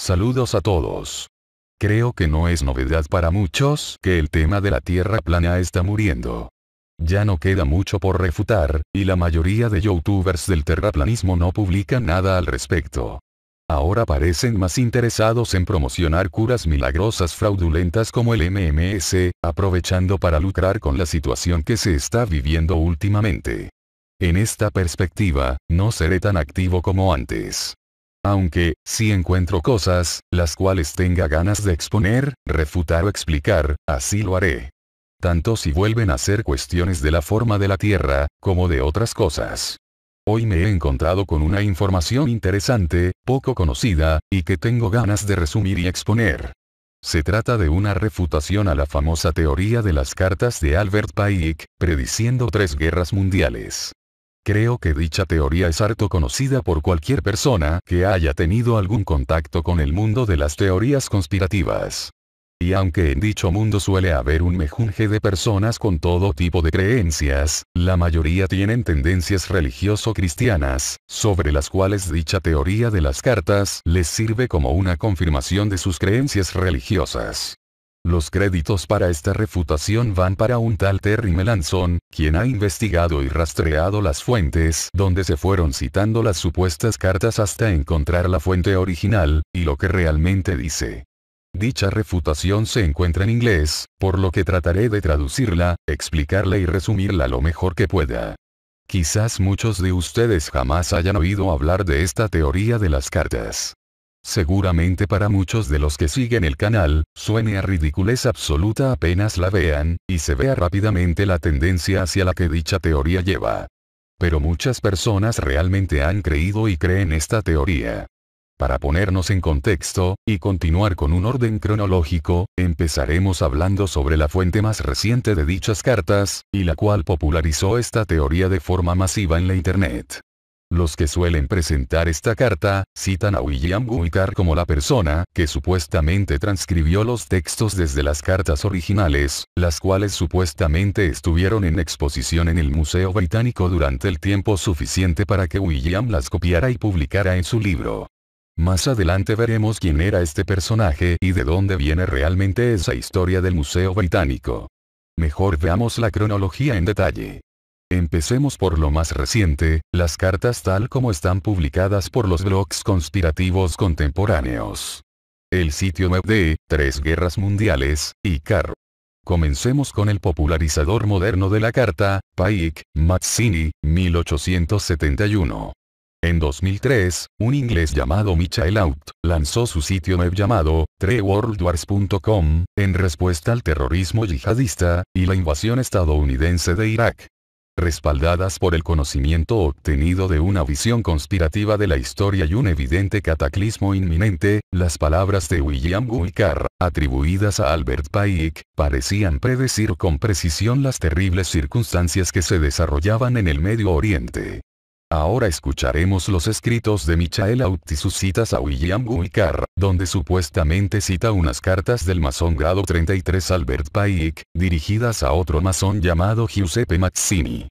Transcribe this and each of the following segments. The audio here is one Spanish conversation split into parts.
Saludos a todos. Creo que no es novedad para muchos que el tema de la Tierra plana está muriendo. Ya no queda mucho por refutar, y la mayoría de youtubers del terraplanismo no publican nada al respecto. Ahora parecen más interesados en promocionar curas milagrosas fraudulentas como el MMS, aprovechando para lucrar con la situación que se está viviendo últimamente. En esta perspectiva, no seré tan activo como antes aunque, si encuentro cosas, las cuales tenga ganas de exponer, refutar o explicar, así lo haré. Tanto si vuelven a ser cuestiones de la forma de la Tierra, como de otras cosas. Hoy me he encontrado con una información interesante, poco conocida, y que tengo ganas de resumir y exponer. Se trata de una refutación a la famosa teoría de las cartas de Albert Pike, prediciendo tres guerras mundiales. Creo que dicha teoría es harto conocida por cualquier persona que haya tenido algún contacto con el mundo de las teorías conspirativas. Y aunque en dicho mundo suele haber un mejunje de personas con todo tipo de creencias, la mayoría tienen tendencias religioso-cristianas, sobre las cuales dicha teoría de las cartas les sirve como una confirmación de sus creencias religiosas. Los créditos para esta refutación van para un tal Terry Melanson, quien ha investigado y rastreado las fuentes donde se fueron citando las supuestas cartas hasta encontrar la fuente original, y lo que realmente dice. Dicha refutación se encuentra en inglés, por lo que trataré de traducirla, explicarla y resumirla lo mejor que pueda. Quizás muchos de ustedes jamás hayan oído hablar de esta teoría de las cartas. Seguramente para muchos de los que siguen el canal, suene a ridiculez absoluta apenas la vean, y se vea rápidamente la tendencia hacia la que dicha teoría lleva. Pero muchas personas realmente han creído y creen esta teoría. Para ponernos en contexto, y continuar con un orden cronológico, empezaremos hablando sobre la fuente más reciente de dichas cartas, y la cual popularizó esta teoría de forma masiva en la Internet. Los que suelen presentar esta carta, citan a William Guicar como la persona, que supuestamente transcribió los textos desde las cartas originales, las cuales supuestamente estuvieron en exposición en el Museo Británico durante el tiempo suficiente para que William las copiara y publicara en su libro. Más adelante veremos quién era este personaje y de dónde viene realmente esa historia del Museo Británico. Mejor veamos la cronología en detalle. Empecemos por lo más reciente, las cartas tal como están publicadas por los blogs conspirativos contemporáneos. El sitio web de Tres Guerras Mundiales, ICAR. Comencemos con el popularizador moderno de la carta, Paik, Mazzini, 1871. En 2003, un inglés llamado Michael Out lanzó su sitio web llamado 3worldwars.com en respuesta al terrorismo yihadista y la invasión estadounidense de Irak respaldadas por el conocimiento obtenido de una visión conspirativa de la historia y un evidente cataclismo inminente, las palabras de William Guicar, atribuidas a Albert Pike, parecían predecir con precisión las terribles circunstancias que se desarrollaban en el Medio Oriente. Ahora escucharemos los escritos de Michael Aut citas a William Guicar, donde supuestamente cita unas cartas del masón grado 33 Albert Pike, dirigidas a otro masón llamado Giuseppe Mazzini.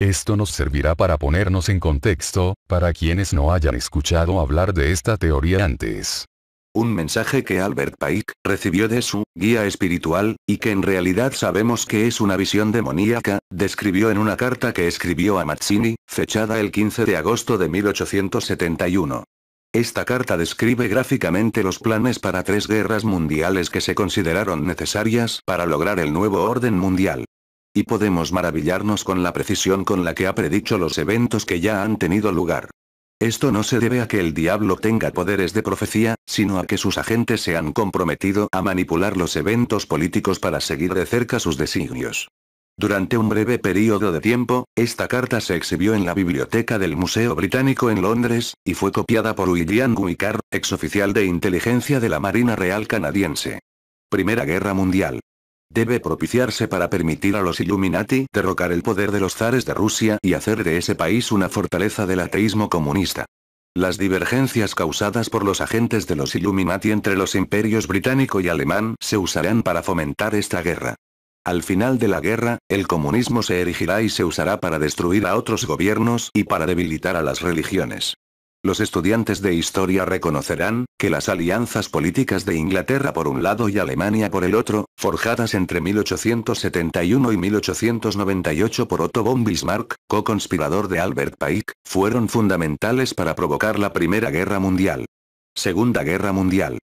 Esto nos servirá para ponernos en contexto, para quienes no hayan escuchado hablar de esta teoría antes un mensaje que Albert Pike recibió de su guía espiritual, y que en realidad sabemos que es una visión demoníaca, describió en una carta que escribió a Mazzini, fechada el 15 de agosto de 1871. Esta carta describe gráficamente los planes para tres guerras mundiales que se consideraron necesarias para lograr el nuevo orden mundial. Y podemos maravillarnos con la precisión con la que ha predicho los eventos que ya han tenido lugar. Esto no se debe a que el diablo tenga poderes de profecía, sino a que sus agentes se han comprometido a manipular los eventos políticos para seguir de cerca sus designios. Durante un breve periodo de tiempo, esta carta se exhibió en la biblioteca del Museo Británico en Londres, y fue copiada por William ex exoficial de inteligencia de la Marina Real Canadiense. Primera Guerra Mundial. Debe propiciarse para permitir a los Illuminati derrocar el poder de los zares de Rusia y hacer de ese país una fortaleza del ateísmo comunista. Las divergencias causadas por los agentes de los Illuminati entre los imperios británico y alemán se usarán para fomentar esta guerra. Al final de la guerra, el comunismo se erigirá y se usará para destruir a otros gobiernos y para debilitar a las religiones. Los estudiantes de historia reconocerán que las alianzas políticas de Inglaterra por un lado y Alemania por el otro, forjadas entre 1871 y 1898 por Otto von Bismarck, co-conspirador de Albert Pike, fueron fundamentales para provocar la Primera Guerra Mundial. Segunda Guerra Mundial.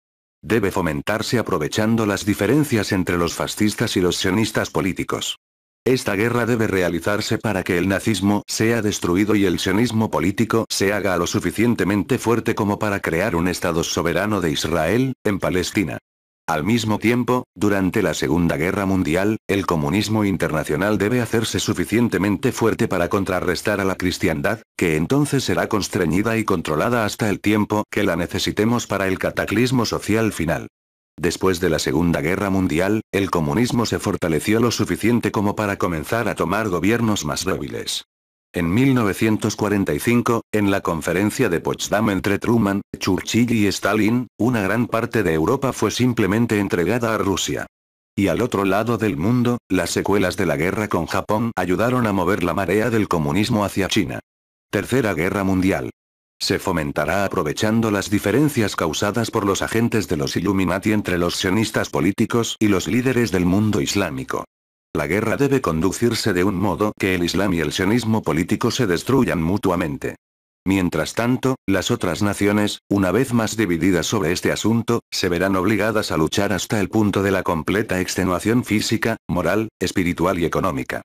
Debe fomentarse aprovechando las diferencias entre los fascistas y los sionistas políticos. Esta guerra debe realizarse para que el nazismo sea destruido y el sionismo político se haga lo suficientemente fuerte como para crear un Estado soberano de Israel, en Palestina. Al mismo tiempo, durante la Segunda Guerra Mundial, el comunismo internacional debe hacerse suficientemente fuerte para contrarrestar a la cristiandad, que entonces será constreñida y controlada hasta el tiempo que la necesitemos para el cataclismo social final. Después de la Segunda Guerra Mundial, el comunismo se fortaleció lo suficiente como para comenzar a tomar gobiernos más débiles. En 1945, en la conferencia de Potsdam entre Truman, Churchill y Stalin, una gran parte de Europa fue simplemente entregada a Rusia. Y al otro lado del mundo, las secuelas de la guerra con Japón ayudaron a mover la marea del comunismo hacia China. Tercera Guerra Mundial se fomentará aprovechando las diferencias causadas por los agentes de los Illuminati entre los sionistas políticos y los líderes del mundo islámico. La guerra debe conducirse de un modo que el Islam y el sionismo político se destruyan mutuamente. Mientras tanto, las otras naciones, una vez más divididas sobre este asunto, se verán obligadas a luchar hasta el punto de la completa extenuación física, moral, espiritual y económica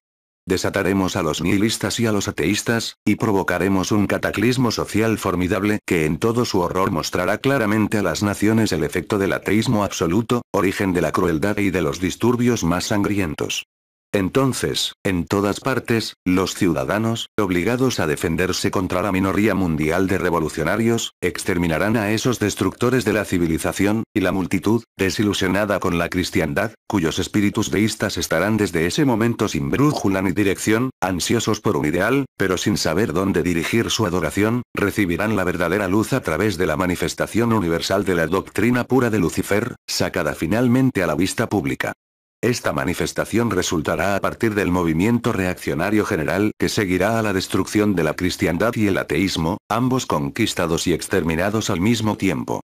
desataremos a los nihilistas y a los ateístas, y provocaremos un cataclismo social formidable que en todo su horror mostrará claramente a las naciones el efecto del ateísmo absoluto, origen de la crueldad y de los disturbios más sangrientos. Entonces, en todas partes, los ciudadanos, obligados a defenderse contra la minoría mundial de revolucionarios, exterminarán a esos destructores de la civilización, y la multitud, desilusionada con la cristiandad, cuyos espíritus deístas estarán desde ese momento sin brújula ni dirección, ansiosos por un ideal, pero sin saber dónde dirigir su adoración, recibirán la verdadera luz a través de la manifestación universal de la doctrina pura de Lucifer, sacada finalmente a la vista pública. Esta manifestación resultará a partir del movimiento reaccionario general que seguirá a la destrucción de la cristiandad y el ateísmo, ambos conquistados y exterminados al mismo tiempo.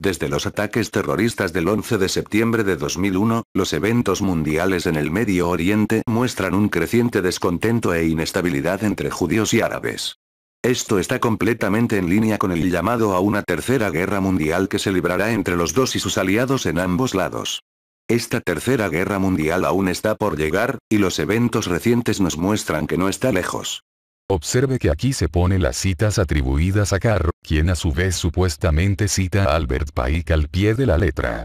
Desde los ataques terroristas del 11 de septiembre de 2001, los eventos mundiales en el Medio Oriente muestran un creciente descontento e inestabilidad entre judíos y árabes. Esto está completamente en línea con el llamado a una tercera guerra mundial que se librará entre los dos y sus aliados en ambos lados. Esta tercera guerra mundial aún está por llegar, y los eventos recientes nos muestran que no está lejos. Observe que aquí se pone las citas atribuidas a Carr, quien a su vez supuestamente cita a Albert Pike al pie de la letra.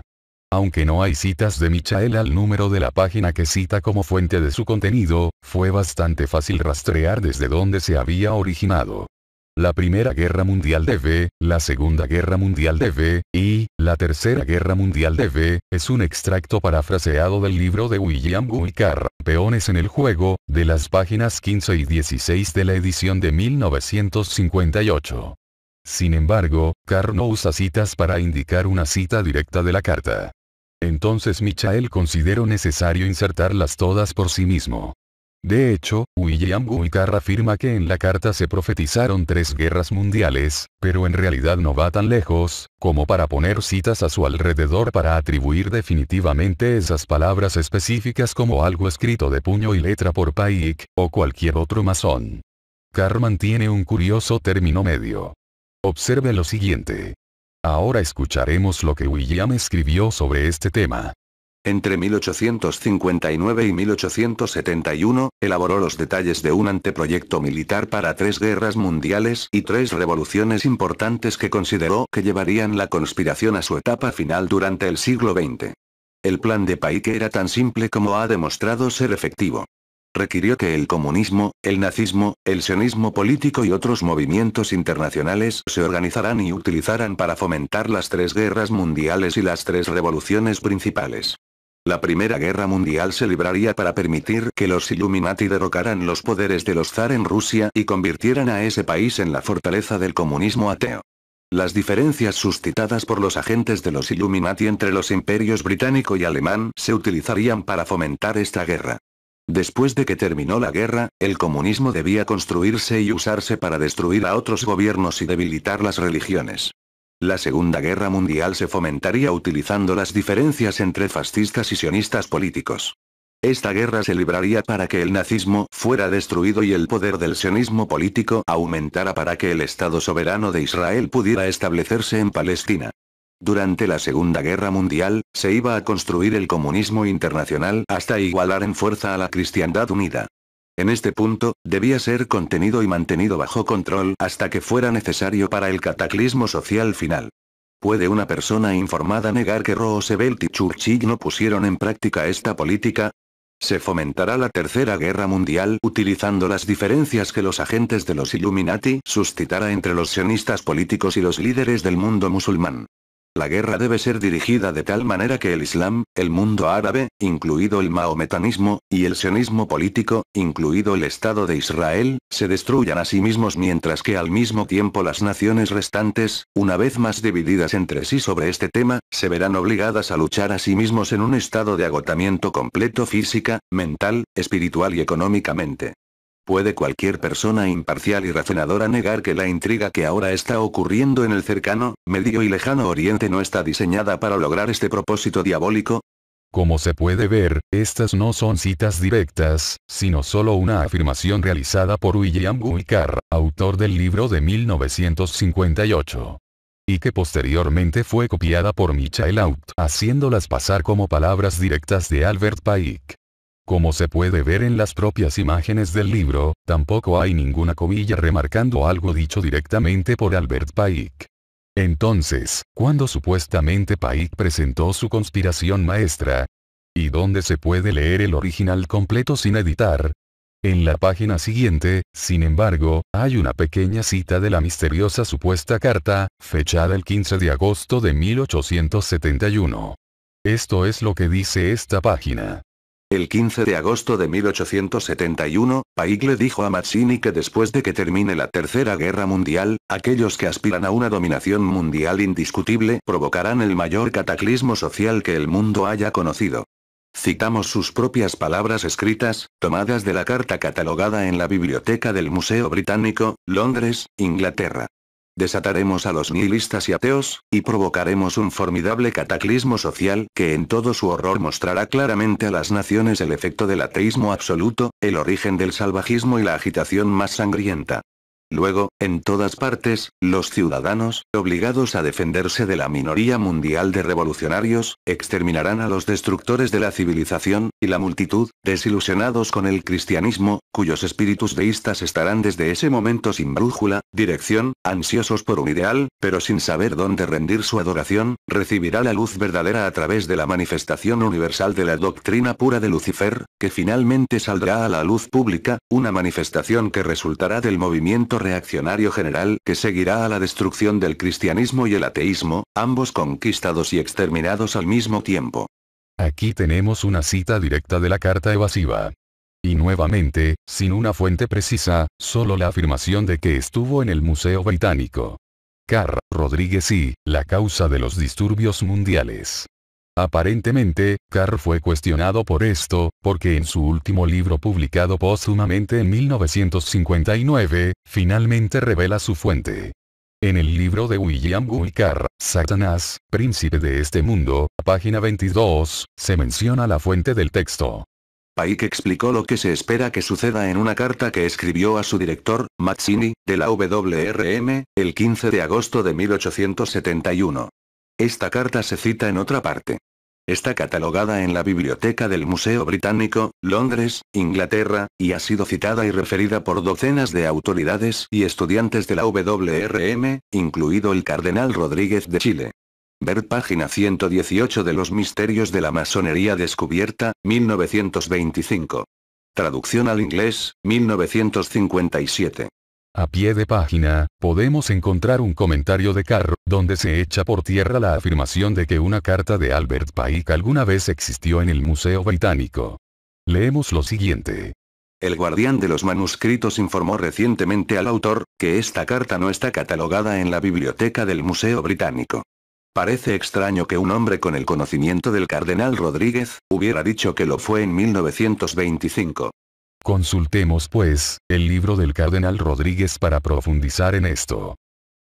Aunque no hay citas de Michael al número de la página que cita como fuente de su contenido, fue bastante fácil rastrear desde dónde se había originado. La Primera Guerra Mundial de B, la Segunda Guerra Mundial de B, y la Tercera Guerra Mundial de B, es un extracto parafraseado del libro de William Carr, Peones en el Juego, de las páginas 15 y 16 de la edición de 1958. Sin embargo, Carr no usa citas para indicar una cita directa de la carta. Entonces Michael consideró necesario insertarlas todas por sí mismo. De hecho, William Carr afirma que en la carta se profetizaron tres guerras mundiales, pero en realidad no va tan lejos, como para poner citas a su alrededor para atribuir definitivamente esas palabras específicas como algo escrito de puño y letra por Paik, o cualquier otro masón. Carman tiene un curioso término medio. Observe lo siguiente. Ahora escucharemos lo que William escribió sobre este tema. Entre 1859 y 1871, elaboró los detalles de un anteproyecto militar para tres guerras mundiales y tres revoluciones importantes que consideró que llevarían la conspiración a su etapa final durante el siglo XX. El plan de Paique era tan simple como ha demostrado ser efectivo requirió que el comunismo, el nazismo, el sionismo político y otros movimientos internacionales se organizaran y utilizaran para fomentar las tres guerras mundiales y las tres revoluciones principales. La Primera Guerra Mundial se libraría para permitir que los Illuminati derrocaran los poderes de los zar en Rusia y convirtieran a ese país en la fortaleza del comunismo ateo. Las diferencias suscitadas por los agentes de los Illuminati entre los imperios británico y alemán se utilizarían para fomentar esta guerra. Después de que terminó la guerra, el comunismo debía construirse y usarse para destruir a otros gobiernos y debilitar las religiones. La Segunda Guerra Mundial se fomentaría utilizando las diferencias entre fascistas y sionistas políticos. Esta guerra se libraría para que el nazismo fuera destruido y el poder del sionismo político aumentara para que el Estado soberano de Israel pudiera establecerse en Palestina. Durante la Segunda Guerra Mundial, se iba a construir el comunismo internacional hasta igualar en fuerza a la cristiandad unida. En este punto, debía ser contenido y mantenido bajo control hasta que fuera necesario para el cataclismo social final. ¿Puede una persona informada negar que Roosevelt y Churchill no pusieron en práctica esta política? ¿Se fomentará la Tercera Guerra Mundial utilizando las diferencias que los agentes de los Illuminati suscitará entre los sionistas políticos y los líderes del mundo musulmán? La guerra debe ser dirigida de tal manera que el Islam, el mundo árabe, incluido el maometanismo, y el sionismo político, incluido el Estado de Israel, se destruyan a sí mismos mientras que al mismo tiempo las naciones restantes, una vez más divididas entre sí sobre este tema, se verán obligadas a luchar a sí mismos en un estado de agotamiento completo física, mental, espiritual y económicamente. ¿Puede cualquier persona imparcial y razonadora negar que la intriga que ahora está ocurriendo en el cercano, medio y lejano oriente no está diseñada para lograr este propósito diabólico? Como se puede ver, estas no son citas directas, sino solo una afirmación realizada por William Guicar, autor del libro de 1958. Y que posteriormente fue copiada por Michael Out, haciéndolas pasar como palabras directas de Albert Pike. Como se puede ver en las propias imágenes del libro, tampoco hay ninguna comilla remarcando algo dicho directamente por Albert Pike. Entonces, ¿cuándo supuestamente Pike presentó su conspiración maestra, y dónde se puede leer el original completo sin editar, en la página siguiente, sin embargo, hay una pequeña cita de la misteriosa supuesta carta, fechada el 15 de agosto de 1871. Esto es lo que dice esta página. El 15 de agosto de 1871, Paigle dijo a Mazzini que después de que termine la Tercera Guerra Mundial, aquellos que aspiran a una dominación mundial indiscutible provocarán el mayor cataclismo social que el mundo haya conocido. Citamos sus propias palabras escritas, tomadas de la carta catalogada en la biblioteca del Museo Británico, Londres, Inglaterra. Desataremos a los nihilistas y ateos, y provocaremos un formidable cataclismo social que en todo su horror mostrará claramente a las naciones el efecto del ateísmo absoluto, el origen del salvajismo y la agitación más sangrienta. Luego, en todas partes, los ciudadanos, obligados a defenderse de la minoría mundial de revolucionarios, exterminarán a los destructores de la civilización, y la multitud, desilusionados con el cristianismo, cuyos espíritus deístas estarán desde ese momento sin brújula, dirección, ansiosos por un ideal, pero sin saber dónde rendir su adoración, recibirá la luz verdadera a través de la manifestación universal de la doctrina pura de Lucifer, que finalmente saldrá a la luz pública, una manifestación que resultará del movimiento reaccionario general que seguirá a la destrucción del cristianismo y el ateísmo, ambos conquistados y exterminados al mismo tiempo. Aquí tenemos una cita directa de la carta evasiva. Y nuevamente, sin una fuente precisa, solo la afirmación de que estuvo en el Museo Británico. Carr, Rodríguez y, la causa de los disturbios mundiales. Aparentemente, Carr fue cuestionado por esto, porque en su último libro publicado póstumamente en 1959, finalmente revela su fuente. En el libro de William Carr, Satanás, príncipe de este mundo, página 22, se menciona la fuente del texto. Paik explicó lo que se espera que suceda en una carta que escribió a su director, Mazzini, de la WRM, el 15 de agosto de 1871. Esta carta se cita en otra parte. Está catalogada en la Biblioteca del Museo Británico, Londres, Inglaterra, y ha sido citada y referida por docenas de autoridades y estudiantes de la WRM, incluido el Cardenal Rodríguez de Chile. Ver página 118 de Los Misterios de la Masonería Descubierta, 1925. Traducción al inglés, 1957. A pie de página, podemos encontrar un comentario de Carr, donde se echa por tierra la afirmación de que una carta de Albert Paik alguna vez existió en el Museo Británico. Leemos lo siguiente. El guardián de los manuscritos informó recientemente al autor, que esta carta no está catalogada en la biblioteca del Museo Británico. Parece extraño que un hombre con el conocimiento del cardenal Rodríguez, hubiera dicho que lo fue en 1925. Consultemos pues, el libro del cardenal Rodríguez para profundizar en esto.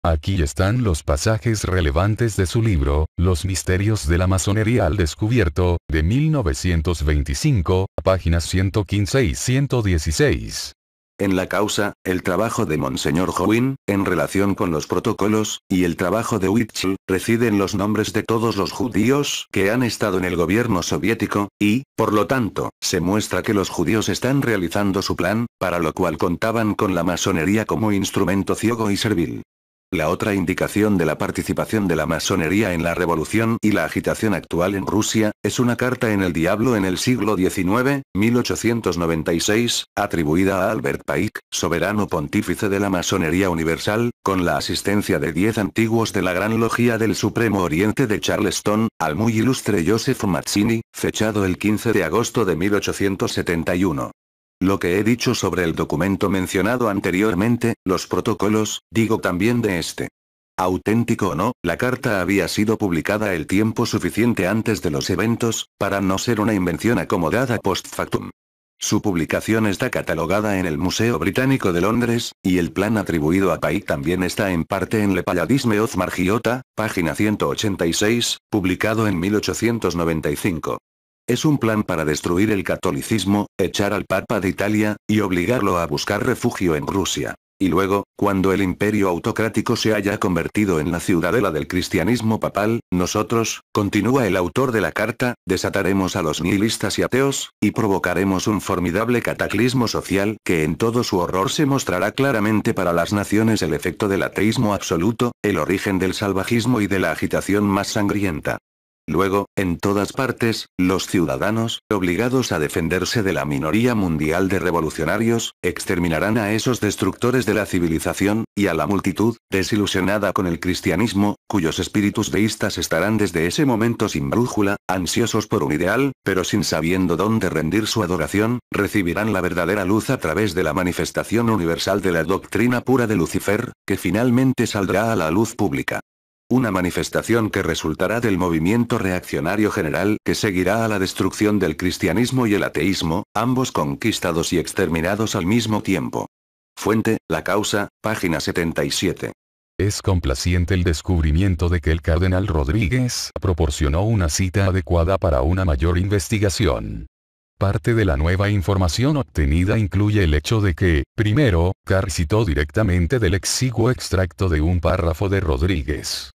Aquí están los pasajes relevantes de su libro, Los misterios de la masonería al descubierto, de 1925, páginas 115 y 116 en la causa, el trabajo de Monseñor Howin, en relación con los protocolos, y el trabajo de Witzel, residen los nombres de todos los judíos que han estado en el gobierno soviético, y, por lo tanto, se muestra que los judíos están realizando su plan, para lo cual contaban con la masonería como instrumento ciego y servil. La otra indicación de la participación de la masonería en la revolución y la agitación actual en Rusia, es una carta en el diablo en el siglo XIX, 1896, atribuida a Albert Pike, soberano pontífice de la masonería universal, con la asistencia de diez antiguos de la Gran Logía del Supremo Oriente de Charleston, al muy ilustre Joseph Mazzini, fechado el 15 de agosto de 1871. Lo que he dicho sobre el documento mencionado anteriormente, los protocolos, digo también de este. Auténtico o no, la carta había sido publicada el tiempo suficiente antes de los eventos, para no ser una invención acomodada post factum. Su publicación está catalogada en el Museo Británico de Londres, y el plan atribuido a Pai también está en parte en Le Palladisme of Margiota, página 186, publicado en 1895. Es un plan para destruir el catolicismo, echar al Papa de Italia, y obligarlo a buscar refugio en Rusia. Y luego, cuando el imperio autocrático se haya convertido en la ciudadela del cristianismo papal, nosotros, continúa el autor de la carta, desataremos a los nihilistas y ateos, y provocaremos un formidable cataclismo social que en todo su horror se mostrará claramente para las naciones el efecto del ateísmo absoluto, el origen del salvajismo y de la agitación más sangrienta. Luego, en todas partes, los ciudadanos, obligados a defenderse de la minoría mundial de revolucionarios, exterminarán a esos destructores de la civilización, y a la multitud, desilusionada con el cristianismo, cuyos espíritus deístas estarán desde ese momento sin brújula, ansiosos por un ideal, pero sin sabiendo dónde rendir su adoración, recibirán la verdadera luz a través de la manifestación universal de la doctrina pura de Lucifer, que finalmente saldrá a la luz pública. Una manifestación que resultará del movimiento reaccionario general que seguirá a la destrucción del cristianismo y el ateísmo, ambos conquistados y exterminados al mismo tiempo. Fuente, La Causa, página 77. Es complaciente el descubrimiento de que el cardenal Rodríguez proporcionó una cita adecuada para una mayor investigación. Parte de la nueva información obtenida incluye el hecho de que, primero, Carr citó directamente del exiguo extracto de un párrafo de Rodríguez.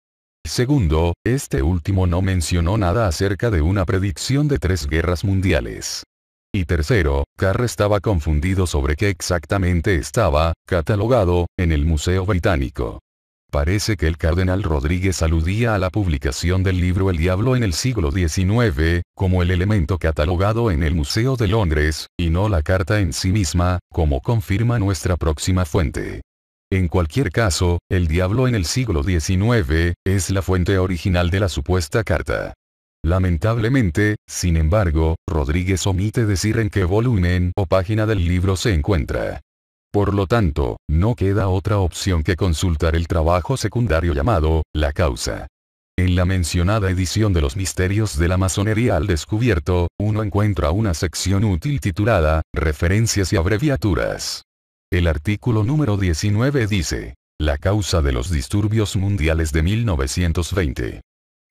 Segundo, este último no mencionó nada acerca de una predicción de tres guerras mundiales. Y tercero, Carr estaba confundido sobre qué exactamente estaba, catalogado, en el Museo Británico. Parece que el cardenal Rodríguez aludía a la publicación del libro El Diablo en el siglo XIX, como el elemento catalogado en el Museo de Londres, y no la carta en sí misma, como confirma nuestra próxima fuente. En cualquier caso, el diablo en el siglo XIX, es la fuente original de la supuesta carta. Lamentablemente, sin embargo, Rodríguez omite decir en qué volumen o página del libro se encuentra. Por lo tanto, no queda otra opción que consultar el trabajo secundario llamado, La causa. En la mencionada edición de los misterios de la masonería al descubierto, uno encuentra una sección útil titulada, Referencias y abreviaturas. El artículo número 19 dice, la causa de los disturbios mundiales de 1920.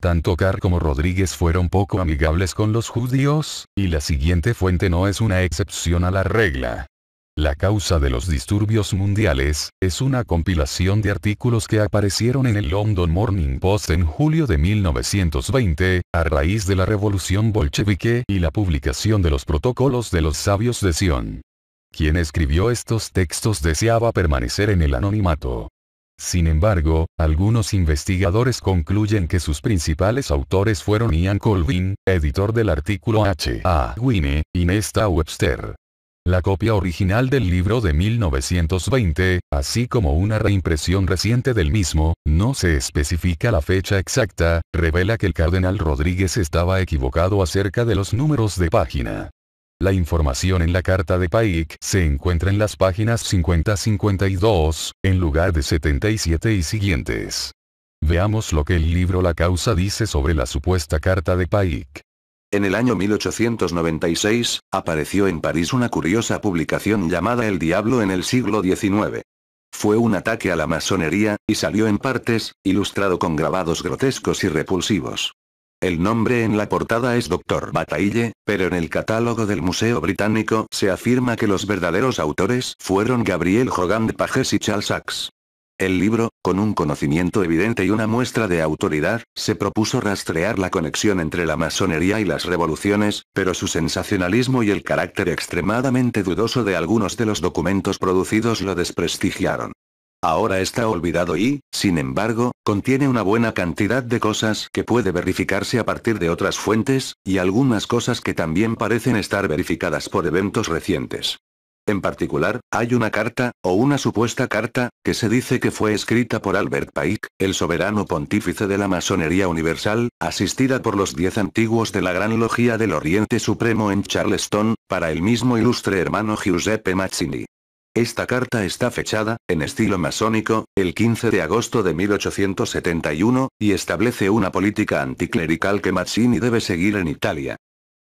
Tanto Carr como Rodríguez fueron poco amigables con los judíos, y la siguiente fuente no es una excepción a la regla. La causa de los disturbios mundiales, es una compilación de artículos que aparecieron en el London Morning Post en julio de 1920, a raíz de la revolución bolchevique y la publicación de los protocolos de los sabios de Sion. Quien escribió estos textos deseaba permanecer en el anonimato. Sin embargo, algunos investigadores concluyen que sus principales autores fueron Ian Colvin, editor del artículo H. A. y Nesta Webster. La copia original del libro de 1920, así como una reimpresión reciente del mismo, no se especifica la fecha exacta, revela que el cardenal Rodríguez estaba equivocado acerca de los números de página. La información en la carta de Paik se encuentra en las páginas 50-52, en lugar de 77 y siguientes. Veamos lo que el libro La causa dice sobre la supuesta carta de Paik. En el año 1896, apareció en París una curiosa publicación llamada El Diablo en el siglo XIX. Fue un ataque a la masonería, y salió en partes, ilustrado con grabados grotescos y repulsivos. El nombre en la portada es Dr. Bataille, pero en el catálogo del Museo Británico se afirma que los verdaderos autores fueron Gabriel Hogan de Pages y Charles Sachs. El libro, con un conocimiento evidente y una muestra de autoridad, se propuso rastrear la conexión entre la masonería y las revoluciones, pero su sensacionalismo y el carácter extremadamente dudoso de algunos de los documentos producidos lo desprestigiaron ahora está olvidado y, sin embargo, contiene una buena cantidad de cosas que puede verificarse a partir de otras fuentes, y algunas cosas que también parecen estar verificadas por eventos recientes. En particular, hay una carta, o una supuesta carta, que se dice que fue escrita por Albert Pike, el soberano pontífice de la masonería universal, asistida por los diez antiguos de la Gran Logía del Oriente Supremo en Charleston, para el mismo ilustre hermano Giuseppe Mazzini. Esta carta está fechada, en estilo masónico, el 15 de agosto de 1871, y establece una política anticlerical que Mazzini debe seguir en Italia.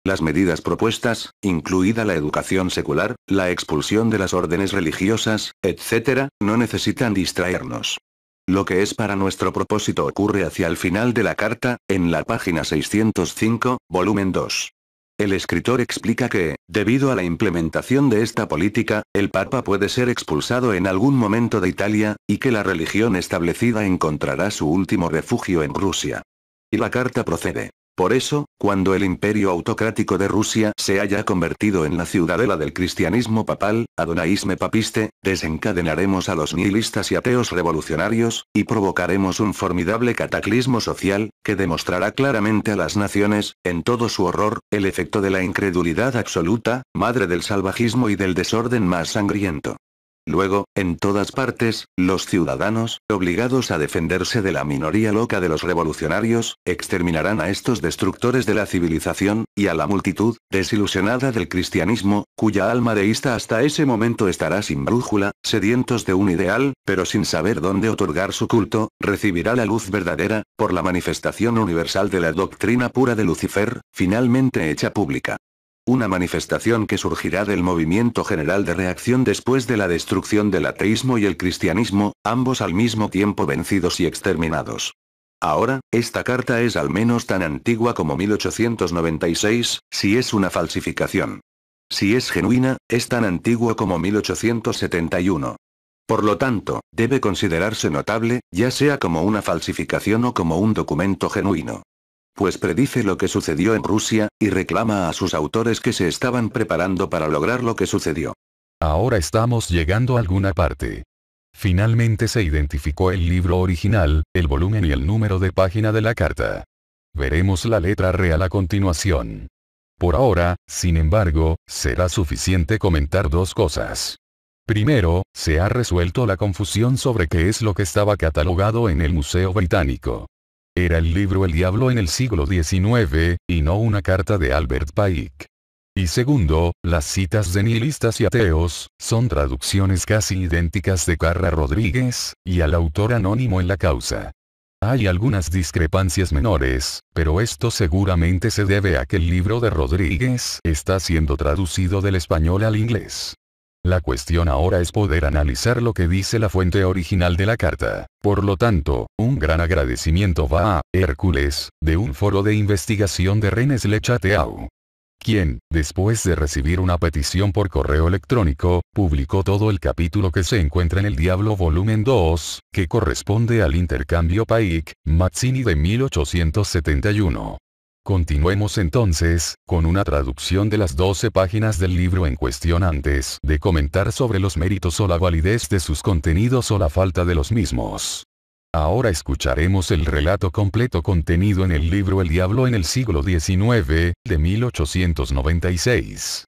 Las medidas propuestas, incluida la educación secular, la expulsión de las órdenes religiosas, etc., no necesitan distraernos. Lo que es para nuestro propósito ocurre hacia el final de la carta, en la página 605, volumen 2. El escritor explica que, debido a la implementación de esta política, el Papa puede ser expulsado en algún momento de Italia, y que la religión establecida encontrará su último refugio en Rusia. Y la carta procede. Por eso, cuando el imperio autocrático de Rusia se haya convertido en la ciudadela del cristianismo papal, adonaísme papiste, desencadenaremos a los nihilistas y ateos revolucionarios, y provocaremos un formidable cataclismo social, que demostrará claramente a las naciones, en todo su horror, el efecto de la incredulidad absoluta, madre del salvajismo y del desorden más sangriento. Luego, en todas partes, los ciudadanos, obligados a defenderse de la minoría loca de los revolucionarios, exterminarán a estos destructores de la civilización, y a la multitud, desilusionada del cristianismo, cuya alma deísta hasta ese momento estará sin brújula, sedientos de un ideal, pero sin saber dónde otorgar su culto, recibirá la luz verdadera, por la manifestación universal de la doctrina pura de Lucifer, finalmente hecha pública. Una manifestación que surgirá del movimiento general de reacción después de la destrucción del ateísmo y el cristianismo, ambos al mismo tiempo vencidos y exterminados. Ahora, esta carta es al menos tan antigua como 1896, si es una falsificación. Si es genuina, es tan antigua como 1871. Por lo tanto, debe considerarse notable, ya sea como una falsificación o como un documento genuino pues predice lo que sucedió en Rusia, y reclama a sus autores que se estaban preparando para lograr lo que sucedió. Ahora estamos llegando a alguna parte. Finalmente se identificó el libro original, el volumen y el número de página de la carta. Veremos la letra real a continuación. Por ahora, sin embargo, será suficiente comentar dos cosas. Primero, se ha resuelto la confusión sobre qué es lo que estaba catalogado en el Museo Británico. Era el libro El Diablo en el siglo XIX, y no una carta de Albert Pike. Y segundo, las citas de nihilistas y ateos, son traducciones casi idénticas de Carra Rodríguez, y al autor anónimo en la causa. Hay algunas discrepancias menores, pero esto seguramente se debe a que el libro de Rodríguez está siendo traducido del español al inglés. La cuestión ahora es poder analizar lo que dice la fuente original de la carta. Por lo tanto, un gran agradecimiento va a Hércules, de un foro de investigación de Rennes Le quien, después de recibir una petición por correo electrónico, publicó todo el capítulo que se encuentra en el Diablo Volumen 2, que corresponde al intercambio Paik, Mazzini de 1871. Continuemos entonces, con una traducción de las 12 páginas del libro en cuestión antes de comentar sobre los méritos o la validez de sus contenidos o la falta de los mismos. Ahora escucharemos el relato completo contenido en el libro El Diablo en el siglo XIX, de 1896.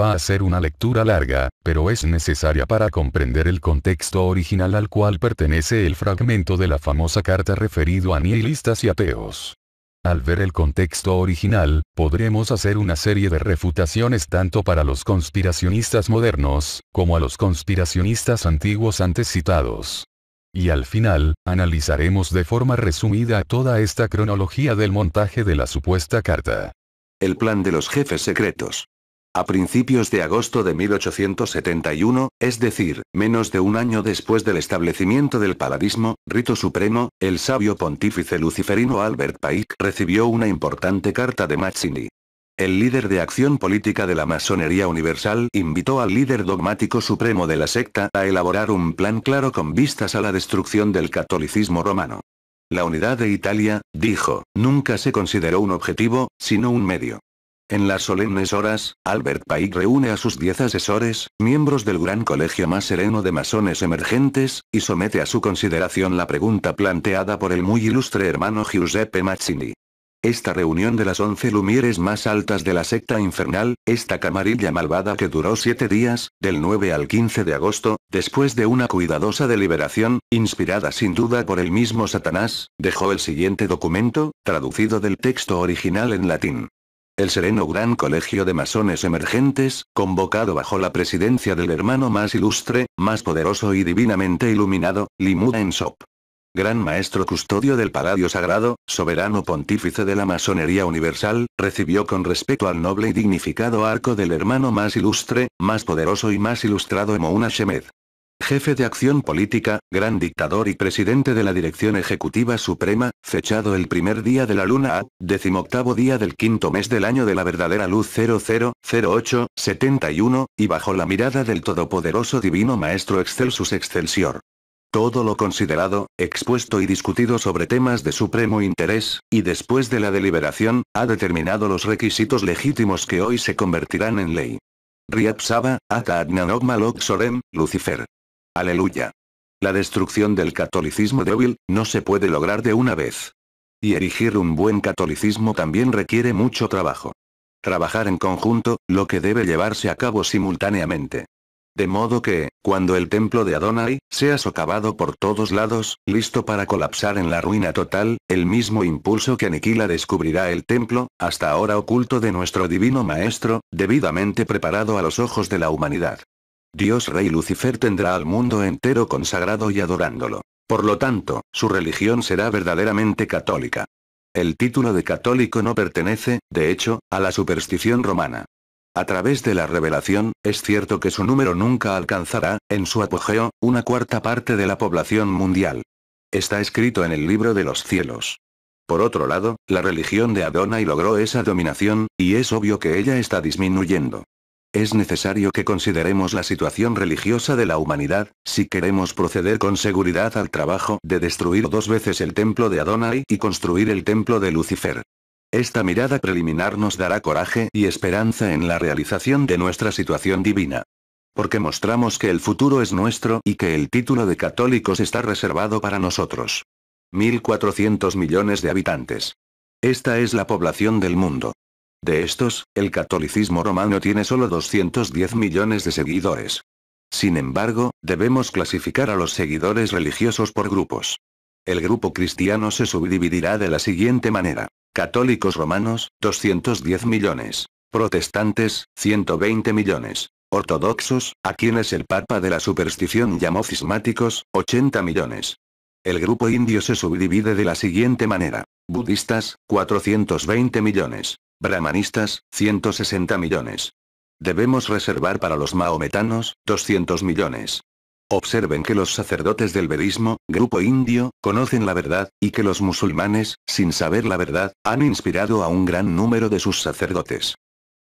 Va a ser una lectura larga, pero es necesaria para comprender el contexto original al cual pertenece el fragmento de la famosa carta referido a nihilistas y ateos. Al ver el contexto original, podremos hacer una serie de refutaciones tanto para los conspiracionistas modernos, como a los conspiracionistas antiguos antes citados. Y al final, analizaremos de forma resumida toda esta cronología del montaje de la supuesta carta. El plan de los jefes secretos. A principios de agosto de 1871, es decir, menos de un año después del establecimiento del paladismo, rito supremo, el sabio pontífice luciferino Albert Paik recibió una importante carta de Mazzini. El líder de acción política de la masonería universal invitó al líder dogmático supremo de la secta a elaborar un plan claro con vistas a la destrucción del catolicismo romano. La unidad de Italia, dijo, nunca se consideró un objetivo, sino un medio. En las solemnes horas, Albert Pike reúne a sus diez asesores, miembros del gran colegio más sereno de masones emergentes, y somete a su consideración la pregunta planteada por el muy ilustre hermano Giuseppe Mazzini. Esta reunión de las once lumieres más altas de la secta infernal, esta camarilla malvada que duró siete días, del 9 al 15 de agosto, después de una cuidadosa deliberación, inspirada sin duda por el mismo Satanás, dejó el siguiente documento, traducido del texto original en latín el sereno Gran Colegio de Masones Emergentes, convocado bajo la presidencia del hermano más ilustre, más poderoso y divinamente iluminado, Limuda Ensop. Gran Maestro Custodio del Paladio Sagrado, soberano pontífice de la masonería universal, recibió con respeto al noble y dignificado arco del hermano más ilustre, más poderoso y más ilustrado Emouna Shemed. Jefe de Acción Política, Gran Dictador y Presidente de la Dirección Ejecutiva Suprema, fechado el primer día de la luna A, decimoctavo día del quinto mes del año de la verdadera luz 000871 71, y bajo la mirada del todopoderoso divino Maestro Excelsus Excelsior. Todo lo considerado, expuesto y discutido sobre temas de supremo interés, y después de la deliberación, ha determinado los requisitos legítimos que hoy se convertirán en ley. Riapsaba, Saba, Ata Sorem, Lucifer. Aleluya. La destrucción del catolicismo débil, no se puede lograr de una vez. Y erigir un buen catolicismo también requiere mucho trabajo. Trabajar en conjunto, lo que debe llevarse a cabo simultáneamente. De modo que, cuando el templo de Adonai, sea socavado por todos lados, listo para colapsar en la ruina total, el mismo impulso que aniquila descubrirá el templo, hasta ahora oculto de nuestro divino Maestro, debidamente preparado a los ojos de la humanidad. Dios Rey Lucifer tendrá al mundo entero consagrado y adorándolo. Por lo tanto, su religión será verdaderamente católica. El título de católico no pertenece, de hecho, a la superstición romana. A través de la revelación, es cierto que su número nunca alcanzará, en su apogeo, una cuarta parte de la población mundial. Está escrito en el libro de los cielos. Por otro lado, la religión de Adonai logró esa dominación, y es obvio que ella está disminuyendo es necesario que consideremos la situación religiosa de la humanidad, si queremos proceder con seguridad al trabajo de destruir dos veces el templo de Adonai y construir el templo de Lucifer. Esta mirada preliminar nos dará coraje y esperanza en la realización de nuestra situación divina. Porque mostramos que el futuro es nuestro y que el título de católicos está reservado para nosotros. 1.400 millones de habitantes. Esta es la población del mundo. De estos, el catolicismo romano tiene solo 210 millones de seguidores. Sin embargo, debemos clasificar a los seguidores religiosos por grupos. El grupo cristiano se subdividirá de la siguiente manera. Católicos romanos, 210 millones. Protestantes, 120 millones. Ortodoxos, a quienes el Papa de la superstición llamó cismáticos, 80 millones. El grupo indio se subdivide de la siguiente manera. Budistas, 420 millones. Brahmanistas, 160 millones. Debemos reservar para los maometanos, 200 millones. Observen que los sacerdotes del verismo, grupo indio, conocen la verdad, y que los musulmanes, sin saber la verdad, han inspirado a un gran número de sus sacerdotes.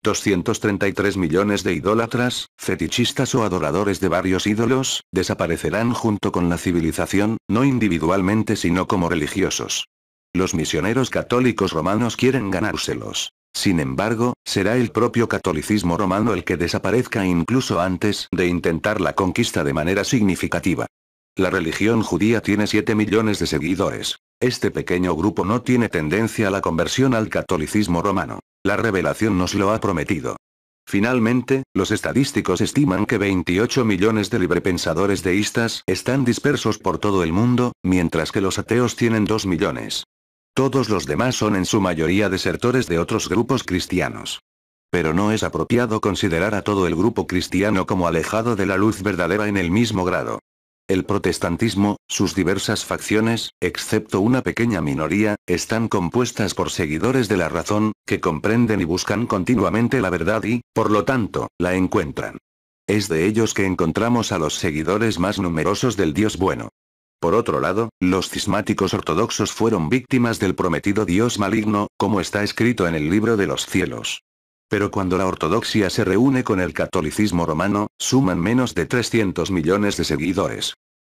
233 millones de idólatras, fetichistas o adoradores de varios ídolos, desaparecerán junto con la civilización, no individualmente sino como religiosos. Los misioneros católicos romanos quieren ganárselos. Sin embargo, será el propio catolicismo romano el que desaparezca incluso antes de intentar la conquista de manera significativa. La religión judía tiene 7 millones de seguidores. Este pequeño grupo no tiene tendencia a la conversión al catolicismo romano. La revelación nos lo ha prometido. Finalmente, los estadísticos estiman que 28 millones de librepensadores deístas están dispersos por todo el mundo, mientras que los ateos tienen 2 millones. Todos los demás son en su mayoría desertores de otros grupos cristianos. Pero no es apropiado considerar a todo el grupo cristiano como alejado de la luz verdadera en el mismo grado. El protestantismo, sus diversas facciones, excepto una pequeña minoría, están compuestas por seguidores de la razón, que comprenden y buscan continuamente la verdad y, por lo tanto, la encuentran. Es de ellos que encontramos a los seguidores más numerosos del Dios bueno. Por otro lado, los cismáticos ortodoxos fueron víctimas del prometido Dios maligno, como está escrito en el libro de los cielos. Pero cuando la ortodoxia se reúne con el catolicismo romano, suman menos de 300 millones de seguidores.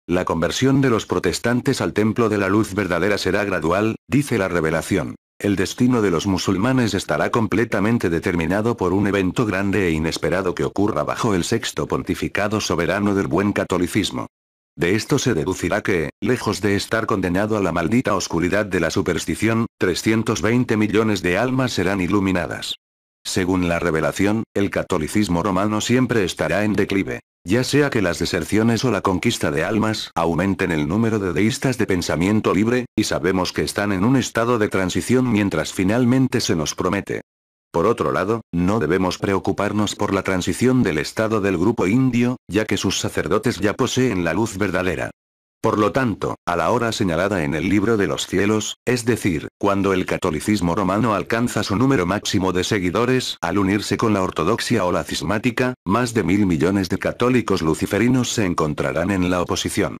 La conversión de los protestantes al templo de la luz verdadera será gradual, dice la revelación. El destino de los musulmanes estará completamente determinado por un evento grande e inesperado que ocurra bajo el sexto pontificado soberano del buen catolicismo. De esto se deducirá que, lejos de estar condenado a la maldita oscuridad de la superstición, 320 millones de almas serán iluminadas. Según la revelación, el catolicismo romano siempre estará en declive. Ya sea que las deserciones o la conquista de almas aumenten el número de deístas de pensamiento libre, y sabemos que están en un estado de transición mientras finalmente se nos promete, por otro lado, no debemos preocuparnos por la transición del estado del grupo indio, ya que sus sacerdotes ya poseen la luz verdadera. Por lo tanto, a la hora señalada en el libro de los cielos, es decir, cuando el catolicismo romano alcanza su número máximo de seguidores, al unirse con la ortodoxia o la cismática, más de mil millones de católicos luciferinos se encontrarán en la oposición.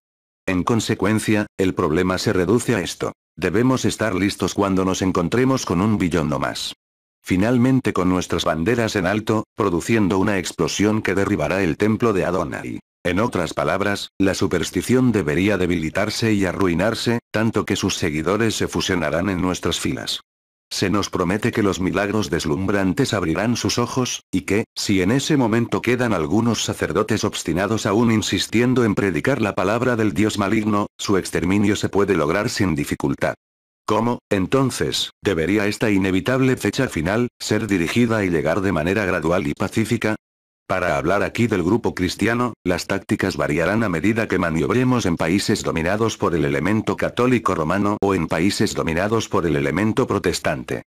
En consecuencia, el problema se reduce a esto. Debemos estar listos cuando nos encontremos con un billón no más finalmente con nuestras banderas en alto, produciendo una explosión que derribará el templo de Adonai. En otras palabras, la superstición debería debilitarse y arruinarse, tanto que sus seguidores se fusionarán en nuestras filas. Se nos promete que los milagros deslumbrantes abrirán sus ojos, y que, si en ese momento quedan algunos sacerdotes obstinados aún insistiendo en predicar la palabra del Dios maligno, su exterminio se puede lograr sin dificultad. ¿Cómo, entonces, debería esta inevitable fecha final, ser dirigida y llegar de manera gradual y pacífica? Para hablar aquí del grupo cristiano, las tácticas variarán a medida que maniobremos en países dominados por el elemento católico romano o en países dominados por el elemento protestante.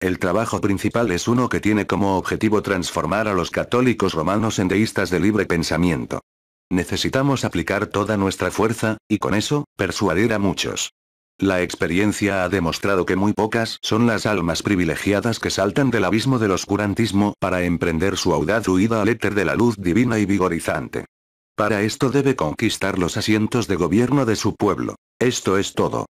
El trabajo principal es uno que tiene como objetivo transformar a los católicos romanos en deístas de libre pensamiento. Necesitamos aplicar toda nuestra fuerza, y con eso, persuadir a muchos. La experiencia ha demostrado que muy pocas son las almas privilegiadas que saltan del abismo del oscurantismo para emprender su audaz huida al éter de la luz divina y vigorizante. Para esto debe conquistar los asientos de gobierno de su pueblo. Esto es todo.